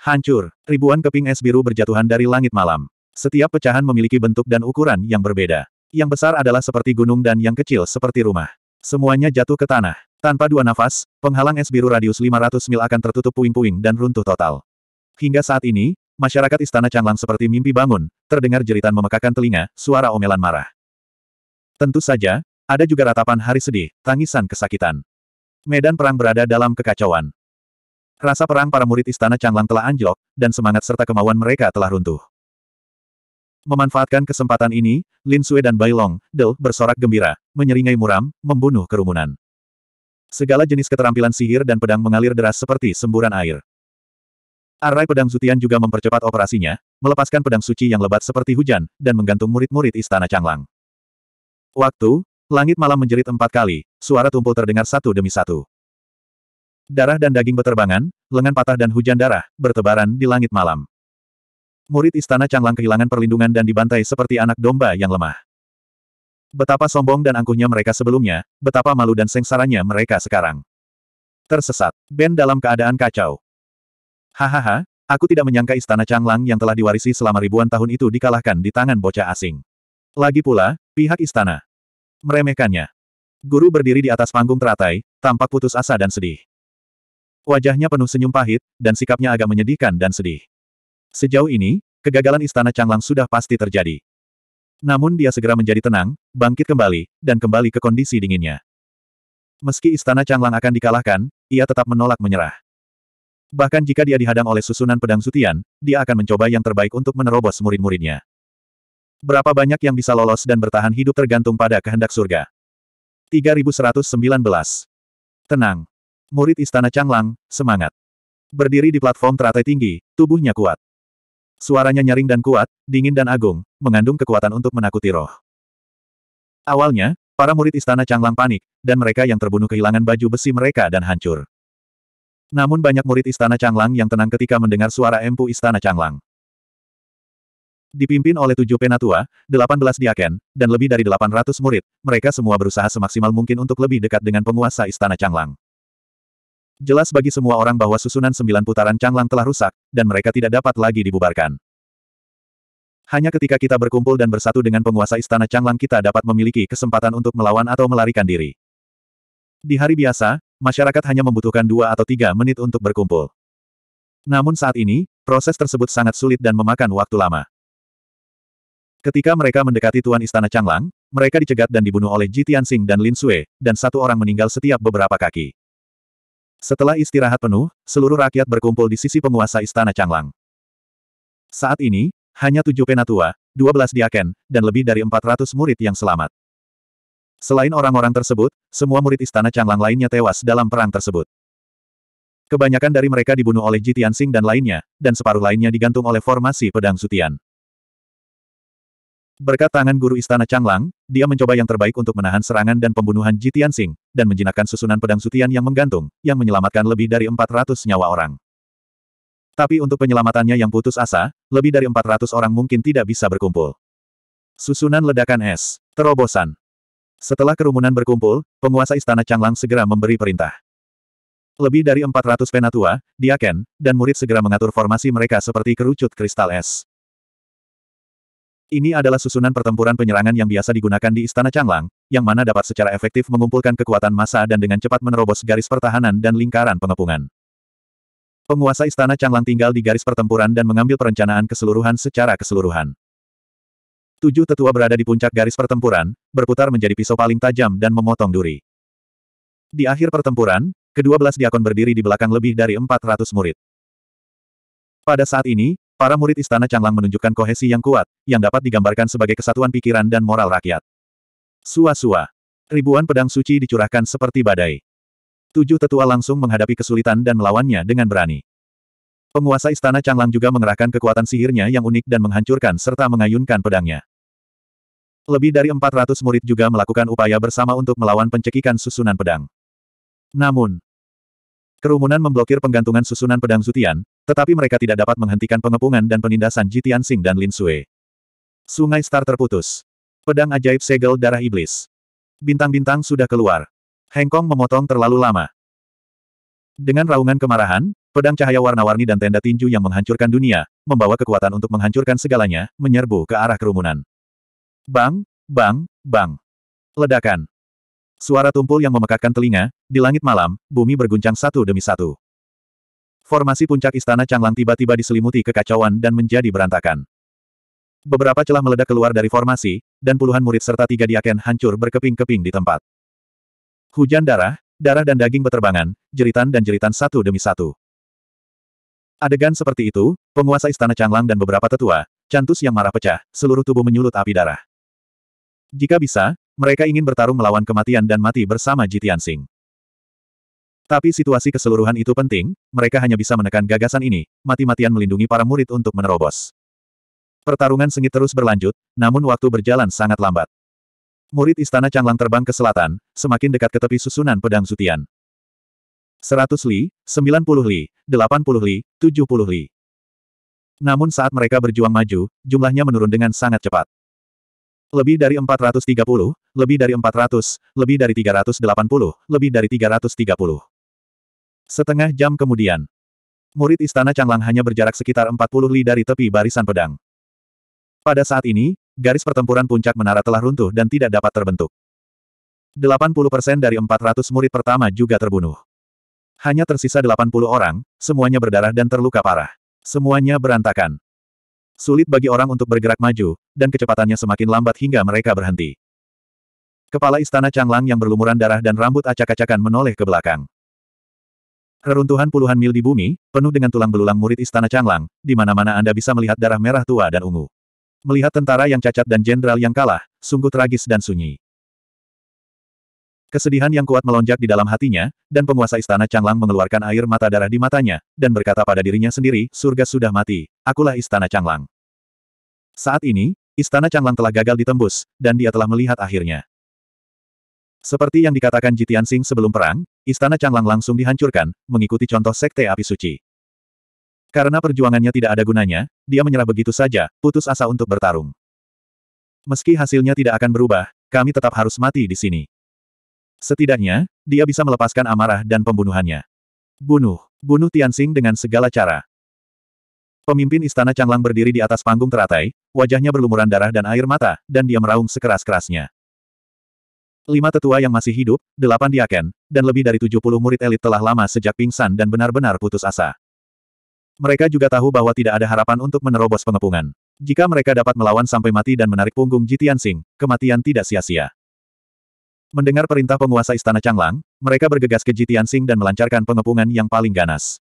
Hancur, ribuan keping es biru berjatuhan dari langit malam. Setiap pecahan memiliki bentuk dan ukuran yang berbeda. Yang besar adalah seperti gunung dan yang kecil seperti rumah. Semuanya jatuh ke tanah. Tanpa dua nafas, penghalang es biru radius 500 mil akan tertutup puing-puing dan runtuh total. Hingga saat ini, masyarakat istana Changlang seperti mimpi bangun, terdengar jeritan memekakan telinga, suara omelan marah. Tentu saja, ada juga ratapan hari sedih, tangisan kesakitan. Medan perang berada dalam kekacauan. Rasa perang para murid istana Changlang telah anjlok, dan semangat serta kemauan mereka telah runtuh. Memanfaatkan kesempatan ini, Lin Sue dan Bai Long, Del, bersorak gembira, menyeringai muram, membunuh kerumunan. Segala jenis keterampilan sihir dan pedang mengalir deras seperti semburan air. Arai pedang Zutian juga mempercepat operasinya, melepaskan pedang suci yang lebat seperti hujan, dan menggantung murid-murid istana Changlang. Waktu, langit malam menjerit empat kali, suara tumpul terdengar satu demi satu. Darah dan daging beterbangan, lengan patah dan hujan darah, bertebaran di langit malam. Murid istana Canglang kehilangan perlindungan dan dibantai seperti anak domba yang lemah. Betapa sombong dan angkuhnya mereka sebelumnya, betapa malu dan sengsaranya mereka sekarang. Tersesat, Ben dalam keadaan kacau. Hahaha, aku tidak menyangka istana Canglang yang telah diwarisi selama ribuan tahun itu dikalahkan di tangan bocah asing. Lagi pula, pihak istana meremehkannya. Guru berdiri di atas panggung teratai, tampak putus asa dan sedih. Wajahnya penuh senyum pahit, dan sikapnya agak menyedihkan dan sedih. Sejauh ini, kegagalan istana Changlang sudah pasti terjadi. Namun dia segera menjadi tenang, bangkit kembali, dan kembali ke kondisi dinginnya. Meski istana Changlang akan dikalahkan, ia tetap menolak menyerah. Bahkan jika dia dihadang oleh susunan pedang Sutian, dia akan mencoba yang terbaik untuk menerobos murid-muridnya. Berapa banyak yang bisa lolos dan bertahan hidup tergantung pada kehendak surga. 3119. Tenang murid Istana Changlang, semangat. Berdiri di platform teratai tinggi, tubuhnya kuat. Suaranya nyaring dan kuat, dingin dan agung, mengandung kekuatan untuk menakuti roh. Awalnya, para murid Istana Changlang panik, dan mereka yang terbunuh kehilangan baju besi mereka dan hancur. Namun banyak murid Istana Changlang yang tenang ketika mendengar suara empu Istana Changlang. Dipimpin oleh tujuh penatua, delapan belas diaken, dan lebih dari delapan ratus murid, mereka semua berusaha semaksimal mungkin untuk lebih dekat dengan penguasa Istana Changlang. Jelas bagi semua orang bahwa susunan sembilan putaran Changlang telah rusak, dan mereka tidak dapat lagi dibubarkan. Hanya ketika kita berkumpul dan bersatu dengan penguasa istana Changlang kita dapat memiliki kesempatan untuk melawan atau melarikan diri. Di hari biasa, masyarakat hanya membutuhkan dua atau tiga menit untuk berkumpul. Namun saat ini, proses tersebut sangat sulit dan memakan waktu lama. Ketika mereka mendekati Tuan Istana Changlang, mereka dicegat dan dibunuh oleh Ji Tianxing dan Lin Sui, dan satu orang meninggal setiap beberapa kaki. Setelah istirahat penuh, seluruh rakyat berkumpul di sisi penguasa istana Changlang. Saat ini, hanya tujuh penatua, dua belas diaken, dan lebih dari empat ratus murid yang selamat. Selain orang-orang tersebut, semua murid istana Changlang lainnya tewas dalam perang tersebut. Kebanyakan dari mereka dibunuh oleh Jitian Sing dan lainnya, dan separuh lainnya digantung oleh formasi pedang Sutian. Berkat tangan guru istana Changlang, dia mencoba yang terbaik untuk menahan serangan dan pembunuhan Jitian Tianxing, dan menjinakkan susunan pedang sutian yang menggantung, yang menyelamatkan lebih dari 400 nyawa orang. Tapi untuk penyelamatannya yang putus asa, lebih dari 400 orang mungkin tidak bisa berkumpul. Susunan ledakan es, terobosan. Setelah kerumunan berkumpul, penguasa istana Changlang segera memberi perintah. Lebih dari 400 penatua, diaken, dan murid segera mengatur formasi mereka seperti kerucut kristal es. Ini adalah susunan pertempuran penyerangan yang biasa digunakan di Istana Changlang, yang mana dapat secara efektif mengumpulkan kekuatan massa dan dengan cepat menerobos garis pertahanan dan lingkaran pengepungan. Penguasa Istana Changlang tinggal di garis pertempuran dan mengambil perencanaan keseluruhan secara keseluruhan. Tujuh tetua berada di puncak garis pertempuran, berputar menjadi pisau paling tajam dan memotong duri. Di akhir pertempuran, kedua belas diakon berdiri di belakang lebih dari 400 murid. Pada saat ini, Para murid Istana Changlang menunjukkan kohesi yang kuat, yang dapat digambarkan sebagai kesatuan pikiran dan moral rakyat. Sua-sua. Ribuan pedang suci dicurahkan seperti badai. Tujuh tetua langsung menghadapi kesulitan dan melawannya dengan berani. Penguasa Istana Changlang juga mengerahkan kekuatan sihirnya yang unik dan menghancurkan serta mengayunkan pedangnya. Lebih dari 400 murid juga melakukan upaya bersama untuk melawan pencekikan susunan pedang. Namun, Kerumunan memblokir penggantungan susunan pedang Zutian, tetapi mereka tidak dapat menghentikan pengepungan dan penindasan Jitian Sing dan Lin Sui. Sungai Star terputus. Pedang ajaib segel darah iblis. Bintang-bintang sudah keluar. Hengkong memotong terlalu lama. Dengan raungan kemarahan, pedang cahaya warna-warni dan tenda tinju yang menghancurkan dunia, membawa kekuatan untuk menghancurkan segalanya, menyerbu ke arah kerumunan. Bang, bang, bang. Ledakan. Suara tumpul yang memekakkan telinga, di langit malam, bumi berguncang satu demi satu. Formasi puncak istana Changlang tiba-tiba diselimuti kekacauan dan menjadi berantakan. Beberapa celah meledak keluar dari formasi, dan puluhan murid serta tiga diaken hancur berkeping-keping di tempat. Hujan darah, darah dan daging beterbangan, jeritan dan jeritan satu demi satu. Adegan seperti itu, penguasa istana Changlang dan beberapa tetua, cantus yang marah pecah, seluruh tubuh menyulut api darah. Jika bisa, mereka ingin bertarung melawan kematian dan mati bersama Jitian Sing. Tapi situasi keseluruhan itu penting, mereka hanya bisa menekan gagasan ini, mati-matian melindungi para murid untuk menerobos. Pertarungan sengit terus berlanjut, namun waktu berjalan sangat lambat. Murid istana Changlang terbang ke selatan, semakin dekat ke tepi susunan pedang Zutian. 100 li, 90 li, 80 li, 70 li. Namun saat mereka berjuang maju, jumlahnya menurun dengan sangat cepat. Lebih dari 430, lebih dari 400, lebih dari 380, lebih dari 330. Setengah jam kemudian, murid istana Changlang hanya berjarak sekitar 40 li dari tepi barisan pedang. Pada saat ini, garis pertempuran puncak menara telah runtuh dan tidak dapat terbentuk. 80% dari 400 murid pertama juga terbunuh. Hanya tersisa 80 orang, semuanya berdarah dan terluka parah. Semuanya berantakan. Sulit bagi orang untuk bergerak maju, dan kecepatannya semakin lambat hingga mereka berhenti. Kepala istana Changlang yang berlumuran darah dan rambut acak-acakan menoleh ke belakang. Reruntuhan puluhan mil di bumi, penuh dengan tulang belulang murid istana Changlang, di mana-mana Anda bisa melihat darah merah tua dan ungu. Melihat tentara yang cacat dan jenderal yang kalah, sungguh tragis dan sunyi. Kesedihan yang kuat melonjak di dalam hatinya, dan penguasa istana Changlang mengeluarkan air mata darah di matanya, dan berkata pada dirinya sendiri, surga sudah mati, akulah istana Changlang. Saat ini, Istana Changlang telah gagal ditembus, dan dia telah melihat akhirnya. Seperti yang dikatakan Jitian Sing sebelum perang, Istana Changlang langsung dihancurkan, mengikuti contoh Sekte Api Suci. Karena perjuangannya tidak ada gunanya, dia menyerah begitu saja, putus asa untuk bertarung. Meski hasilnya tidak akan berubah, kami tetap harus mati di sini. Setidaknya, dia bisa melepaskan amarah dan pembunuhannya. Bunuh, bunuh Tianxing dengan segala cara. Pemimpin istana Changlang berdiri di atas panggung teratai, wajahnya berlumuran darah dan air mata, dan dia meraung sekeras-kerasnya. Lima tetua yang masih hidup, delapan diaken, dan lebih dari tujuh puluh murid elit telah lama sejak pingsan dan benar-benar putus asa. Mereka juga tahu bahwa tidak ada harapan untuk menerobos pengepungan. Jika mereka dapat melawan sampai mati dan menarik punggung Jitian Sing, kematian tidak sia-sia. Mendengar perintah penguasa istana Changlang, mereka bergegas ke Jitian Sing dan melancarkan pengepungan yang paling ganas.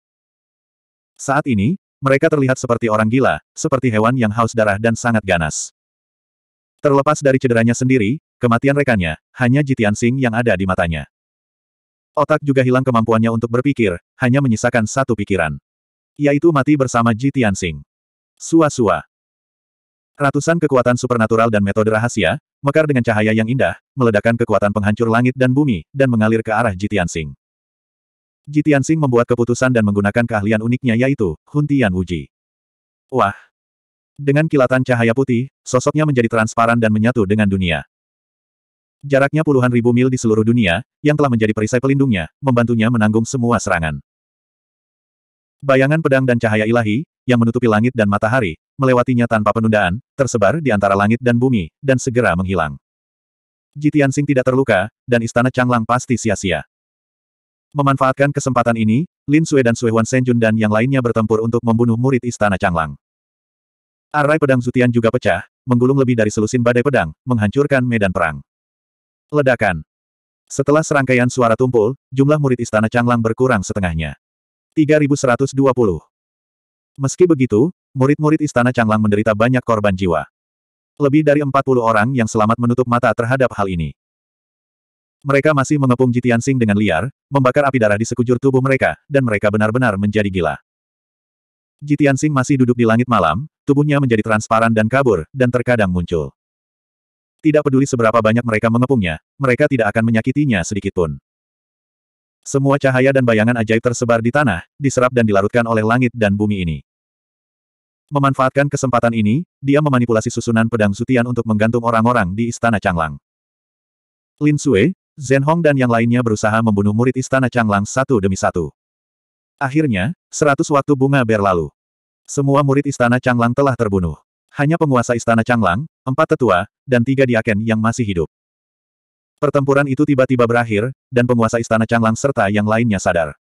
Saat ini, mereka terlihat seperti orang gila, seperti hewan yang haus darah dan sangat ganas. Terlepas dari cederanya sendiri, kematian rekannya, hanya Jitian Sing yang ada di matanya. Otak juga hilang kemampuannya untuk berpikir, hanya menyisakan satu pikiran. Yaitu mati bersama Jitian Sing. Sua-sua. Ratusan kekuatan supernatural dan metode rahasia, mekar dengan cahaya yang indah, meledakkan kekuatan penghancur langit dan bumi, dan mengalir ke arah Jitian Sing. Jitian Sing membuat keputusan dan menggunakan keahlian uniknya yaitu, Huntian Wuji. Wah! Dengan kilatan cahaya putih, sosoknya menjadi transparan dan menyatu dengan dunia. Jaraknya puluhan ribu mil di seluruh dunia, yang telah menjadi perisai pelindungnya, membantunya menanggung semua serangan. Bayangan pedang dan cahaya ilahi, yang menutupi langit dan matahari, melewatinya tanpa penundaan, tersebar di antara langit dan bumi, dan segera menghilang. Jitian Jitiansing tidak terluka, dan istana Changlang pasti sia-sia. Memanfaatkan kesempatan ini, Lin Sue dan Sue Wan Senjun dan yang lainnya bertempur untuk membunuh murid istana Changlang. Arai pedang Zutian juga pecah, menggulung lebih dari selusin badai pedang, menghancurkan medan perang. Ledakan. Setelah serangkaian suara tumpul, jumlah murid istana Changlang berkurang setengahnya. 3120. Meski begitu, murid-murid istana Changlang menderita banyak korban jiwa. Lebih dari 40 orang yang selamat menutup mata terhadap hal ini. Mereka masih mengepung Jitiansing dengan liar, membakar api darah di sekujur tubuh mereka, dan mereka benar-benar menjadi gila. Jitiansing masih duduk di langit malam, tubuhnya menjadi transparan dan kabur, dan terkadang muncul. Tidak peduli seberapa banyak mereka mengepungnya, mereka tidak akan menyakitinya sedikitpun. Semua cahaya dan bayangan ajaib tersebar di tanah, diserap dan dilarutkan oleh langit dan bumi ini. Memanfaatkan kesempatan ini, dia memanipulasi susunan pedang Zutian untuk menggantung orang-orang di Istana Changlang. Lin Sui. Zhen Hong dan yang lainnya berusaha membunuh murid istana Changlang satu demi satu. Akhirnya, seratus waktu bunga berlalu. Semua murid istana Changlang telah terbunuh. Hanya penguasa istana Changlang, empat tetua, dan tiga diaken yang masih hidup. Pertempuran itu tiba-tiba berakhir, dan penguasa istana Changlang serta yang lainnya sadar.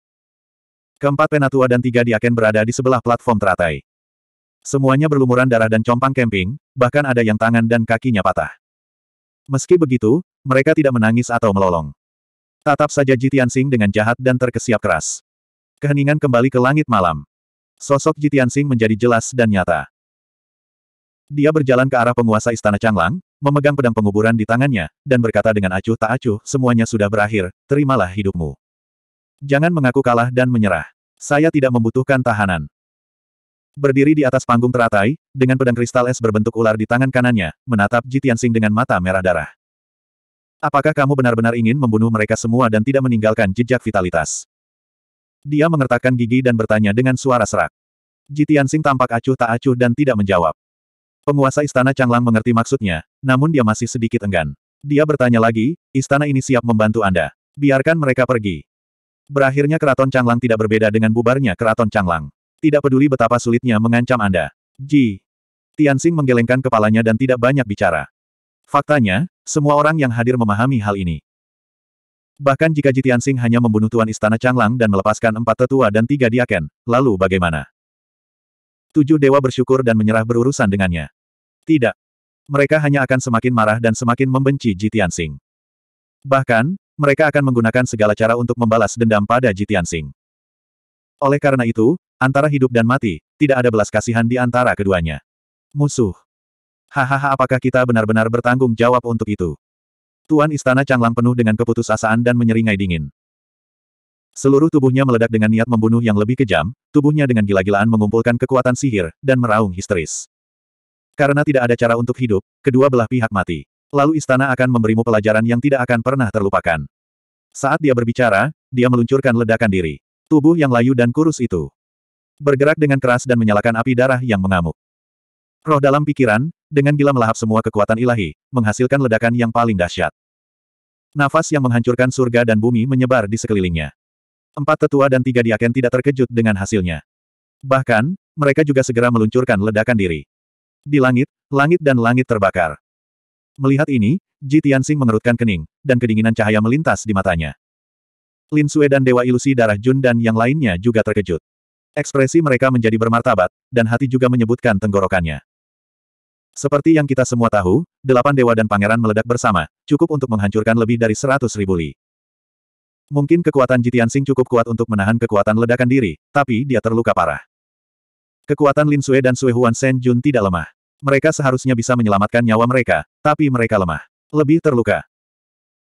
Keempat penatua dan tiga diaken berada di sebelah platform teratai. Semuanya berlumuran darah dan compang kemping, bahkan ada yang tangan dan kakinya patah. Meski begitu, mereka tidak menangis atau melolong. Tatap saja Jitiansing dengan jahat dan terkesiap keras. Keheningan kembali ke langit malam. Sosok Jitiansing menjadi jelas dan nyata. Dia berjalan ke arah penguasa istana Changlang, memegang pedang penguburan di tangannya, dan berkata dengan acuh tak acuh, semuanya sudah berakhir, terimalah hidupmu. Jangan mengaku kalah dan menyerah. Saya tidak membutuhkan tahanan berdiri di atas panggung teratai, dengan pedang kristal es berbentuk ular di tangan kanannya, menatap Ji Tianxing dengan mata merah darah. Apakah kamu benar-benar ingin membunuh mereka semua dan tidak meninggalkan jejak vitalitas? Dia mengertakkan gigi dan bertanya dengan suara serak. Ji Tianxing tampak acuh tak acuh dan tidak menjawab. Penguasa istana Changlang mengerti maksudnya, namun dia masih sedikit enggan. Dia bertanya lagi, istana ini siap membantu Anda. Biarkan mereka pergi. Berakhirnya keraton Changlang tidak berbeda dengan bubarnya keraton Changlang. Tidak peduli betapa sulitnya mengancam Anda. Ji. Tianxing menggelengkan kepalanya dan tidak banyak bicara. Faktanya, semua orang yang hadir memahami hal ini. Bahkan jika Ji Tianxing hanya membunuh Tuan Istana Changlang dan melepaskan empat tetua dan tiga diaken, lalu bagaimana? Tujuh dewa bersyukur dan menyerah berurusan dengannya. Tidak. Mereka hanya akan semakin marah dan semakin membenci Ji Tianxing. Bahkan, mereka akan menggunakan segala cara untuk membalas dendam pada Ji Tianxing. Oleh karena itu, Antara hidup dan mati, tidak ada belas kasihan di antara keduanya. Musuh. Hahaha apakah kita benar-benar bertanggung jawab untuk itu? Tuan Istana Changlang penuh dengan keputusasaan dan menyeringai dingin. Seluruh tubuhnya meledak dengan niat membunuh yang lebih kejam, tubuhnya dengan gila-gilaan mengumpulkan kekuatan sihir, dan meraung histeris. Karena tidak ada cara untuk hidup, kedua belah pihak mati. Lalu istana akan memberimu pelajaran yang tidak akan pernah terlupakan. Saat dia berbicara, dia meluncurkan ledakan diri. Tubuh yang layu dan kurus itu bergerak dengan keras dan menyalakan api darah yang mengamuk. Roh dalam pikiran, dengan gila melahap semua kekuatan ilahi, menghasilkan ledakan yang paling dahsyat. Nafas yang menghancurkan surga dan bumi menyebar di sekelilingnya. Empat tetua dan tiga diaken tidak terkejut dengan hasilnya. Bahkan, mereka juga segera meluncurkan ledakan diri. Di langit, langit dan langit terbakar. Melihat ini, Ji Tianxing mengerutkan kening, dan kedinginan cahaya melintas di matanya. Lin Sue dan Dewa Ilusi Darah Jun dan yang lainnya juga terkejut. Ekspresi mereka menjadi bermartabat, dan hati juga menyebutkan tenggorokannya. Seperti yang kita semua tahu, delapan dewa dan pangeran meledak bersama, cukup untuk menghancurkan lebih dari seratus ribu li. Mungkin kekuatan Jitian Sing cukup kuat untuk menahan kekuatan ledakan diri, tapi dia terluka parah. Kekuatan Lin Sui dan Sui Huan Shen Jun tidak lemah. Mereka seharusnya bisa menyelamatkan nyawa mereka, tapi mereka lemah. Lebih terluka.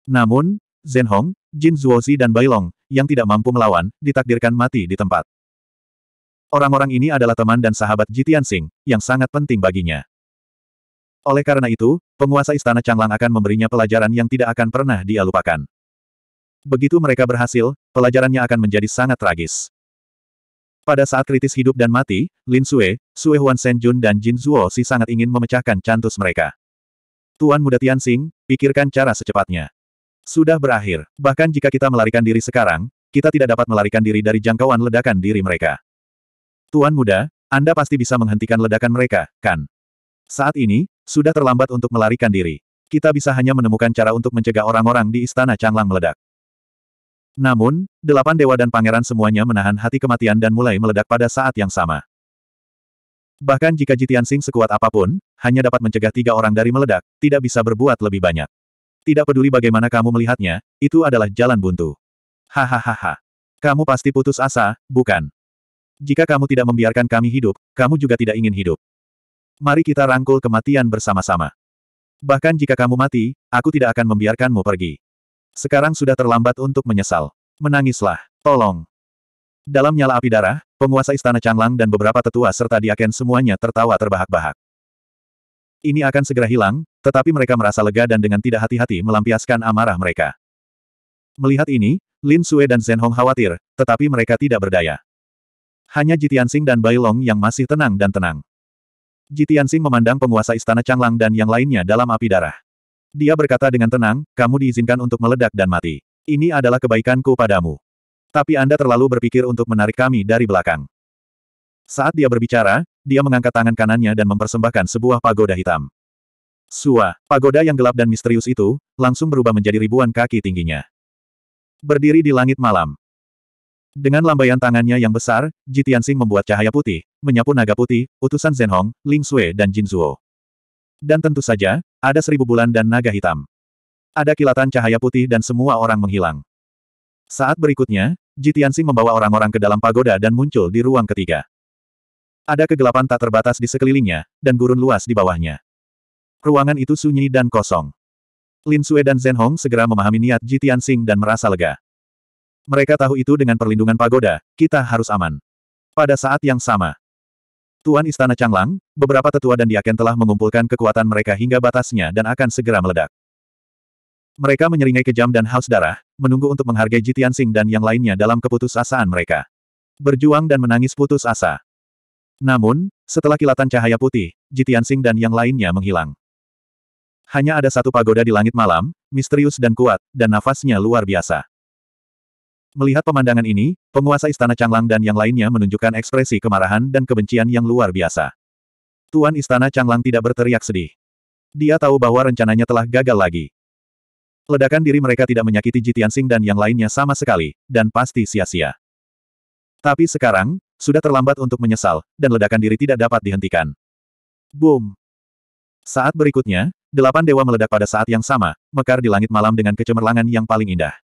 Namun, Zhen Hong, Jin Zuozi dan Bai Long yang tidak mampu melawan, ditakdirkan mati di tempat. Orang-orang ini adalah teman dan sahabat Jitian Tianxing, yang sangat penting baginya. Oleh karena itu, penguasa istana Changlang akan memberinya pelajaran yang tidak akan pernah dia lupakan. Begitu mereka berhasil, pelajarannya akan menjadi sangat tragis. Pada saat kritis hidup dan mati, Lin Sue, Sue Huan Senjun, dan Jin Zuo Si sangat ingin memecahkan cantus mereka. Tuan Muda Tian Tianxing, pikirkan cara secepatnya. Sudah berakhir. Bahkan jika kita melarikan diri sekarang, kita tidak dapat melarikan diri dari jangkauan ledakan diri mereka. Tuan muda, Anda pasti bisa menghentikan ledakan mereka, kan? Saat ini, sudah terlambat untuk melarikan diri. Kita bisa hanya menemukan cara untuk mencegah orang-orang di Istana Changlang meledak. Namun, delapan dewa dan pangeran semuanya menahan hati kematian dan mulai meledak pada saat yang sama. Bahkan jika Jitian Sing sekuat apapun, hanya dapat mencegah tiga orang dari meledak, tidak bisa berbuat lebih banyak. Tidak peduli bagaimana kamu melihatnya, itu adalah jalan buntu. Hahaha. Kamu pasti putus asa, bukan? Jika kamu tidak membiarkan kami hidup, kamu juga tidak ingin hidup. Mari kita rangkul kematian bersama-sama. Bahkan jika kamu mati, aku tidak akan membiarkanmu pergi. Sekarang sudah terlambat untuk menyesal. Menangislah. Tolong. Dalam nyala api darah, penguasa istana Changlang dan beberapa tetua serta diaken semuanya tertawa terbahak-bahak. Ini akan segera hilang, tetapi mereka merasa lega dan dengan tidak hati-hati melampiaskan amarah mereka. Melihat ini, Lin Sue dan Zhen Hong khawatir, tetapi mereka tidak berdaya. Hanya Jitiansing dan Bailong yang masih tenang dan tenang. Jitiansing memandang penguasa istana Changlang dan yang lainnya dalam api darah. Dia berkata dengan tenang, kamu diizinkan untuk meledak dan mati. Ini adalah kebaikanku padamu. Tapi Anda terlalu berpikir untuk menarik kami dari belakang. Saat dia berbicara, dia mengangkat tangan kanannya dan mempersembahkan sebuah pagoda hitam. Sua, pagoda yang gelap dan misterius itu, langsung berubah menjadi ribuan kaki tingginya. Berdiri di langit malam, dengan lambaian tangannya yang besar, Ji Tianxing membuat cahaya putih, menyapu naga putih, utusan Zenhong, Hong, Ling Sui dan Jin Zuo. Dan tentu saja, ada seribu bulan dan naga hitam. Ada kilatan cahaya putih dan semua orang menghilang. Saat berikutnya, Ji Tianxing membawa orang-orang ke dalam pagoda dan muncul di ruang ketiga. Ada kegelapan tak terbatas di sekelilingnya, dan gurun luas di bawahnya. Ruangan itu sunyi dan kosong. Lin Sui dan Zenhong segera memahami niat Ji Tianxing dan merasa lega. Mereka tahu itu dengan perlindungan pagoda, kita harus aman. Pada saat yang sama, Tuan Istana Changlang, beberapa tetua dan diaken telah mengumpulkan kekuatan mereka hingga batasnya dan akan segera meledak. Mereka menyeringai kejam dan haus darah, menunggu untuk menghargai Jitian Sing dan yang lainnya dalam keputus asaan mereka. Berjuang dan menangis putus asa. Namun, setelah kilatan cahaya putih, Jitian Sing dan yang lainnya menghilang. Hanya ada satu pagoda di langit malam, misterius dan kuat, dan nafasnya luar biasa. Melihat pemandangan ini, penguasa Istana Changlang dan yang lainnya menunjukkan ekspresi kemarahan dan kebencian yang luar biasa. Tuan Istana Changlang tidak berteriak sedih. Dia tahu bahwa rencananya telah gagal lagi. Ledakan diri mereka tidak menyakiti Jitiansing dan yang lainnya sama sekali, dan pasti sia-sia. Tapi sekarang, sudah terlambat untuk menyesal, dan ledakan diri tidak dapat dihentikan. Boom! Saat berikutnya, delapan dewa meledak pada saat yang sama, mekar di langit malam dengan kecemerlangan yang paling indah.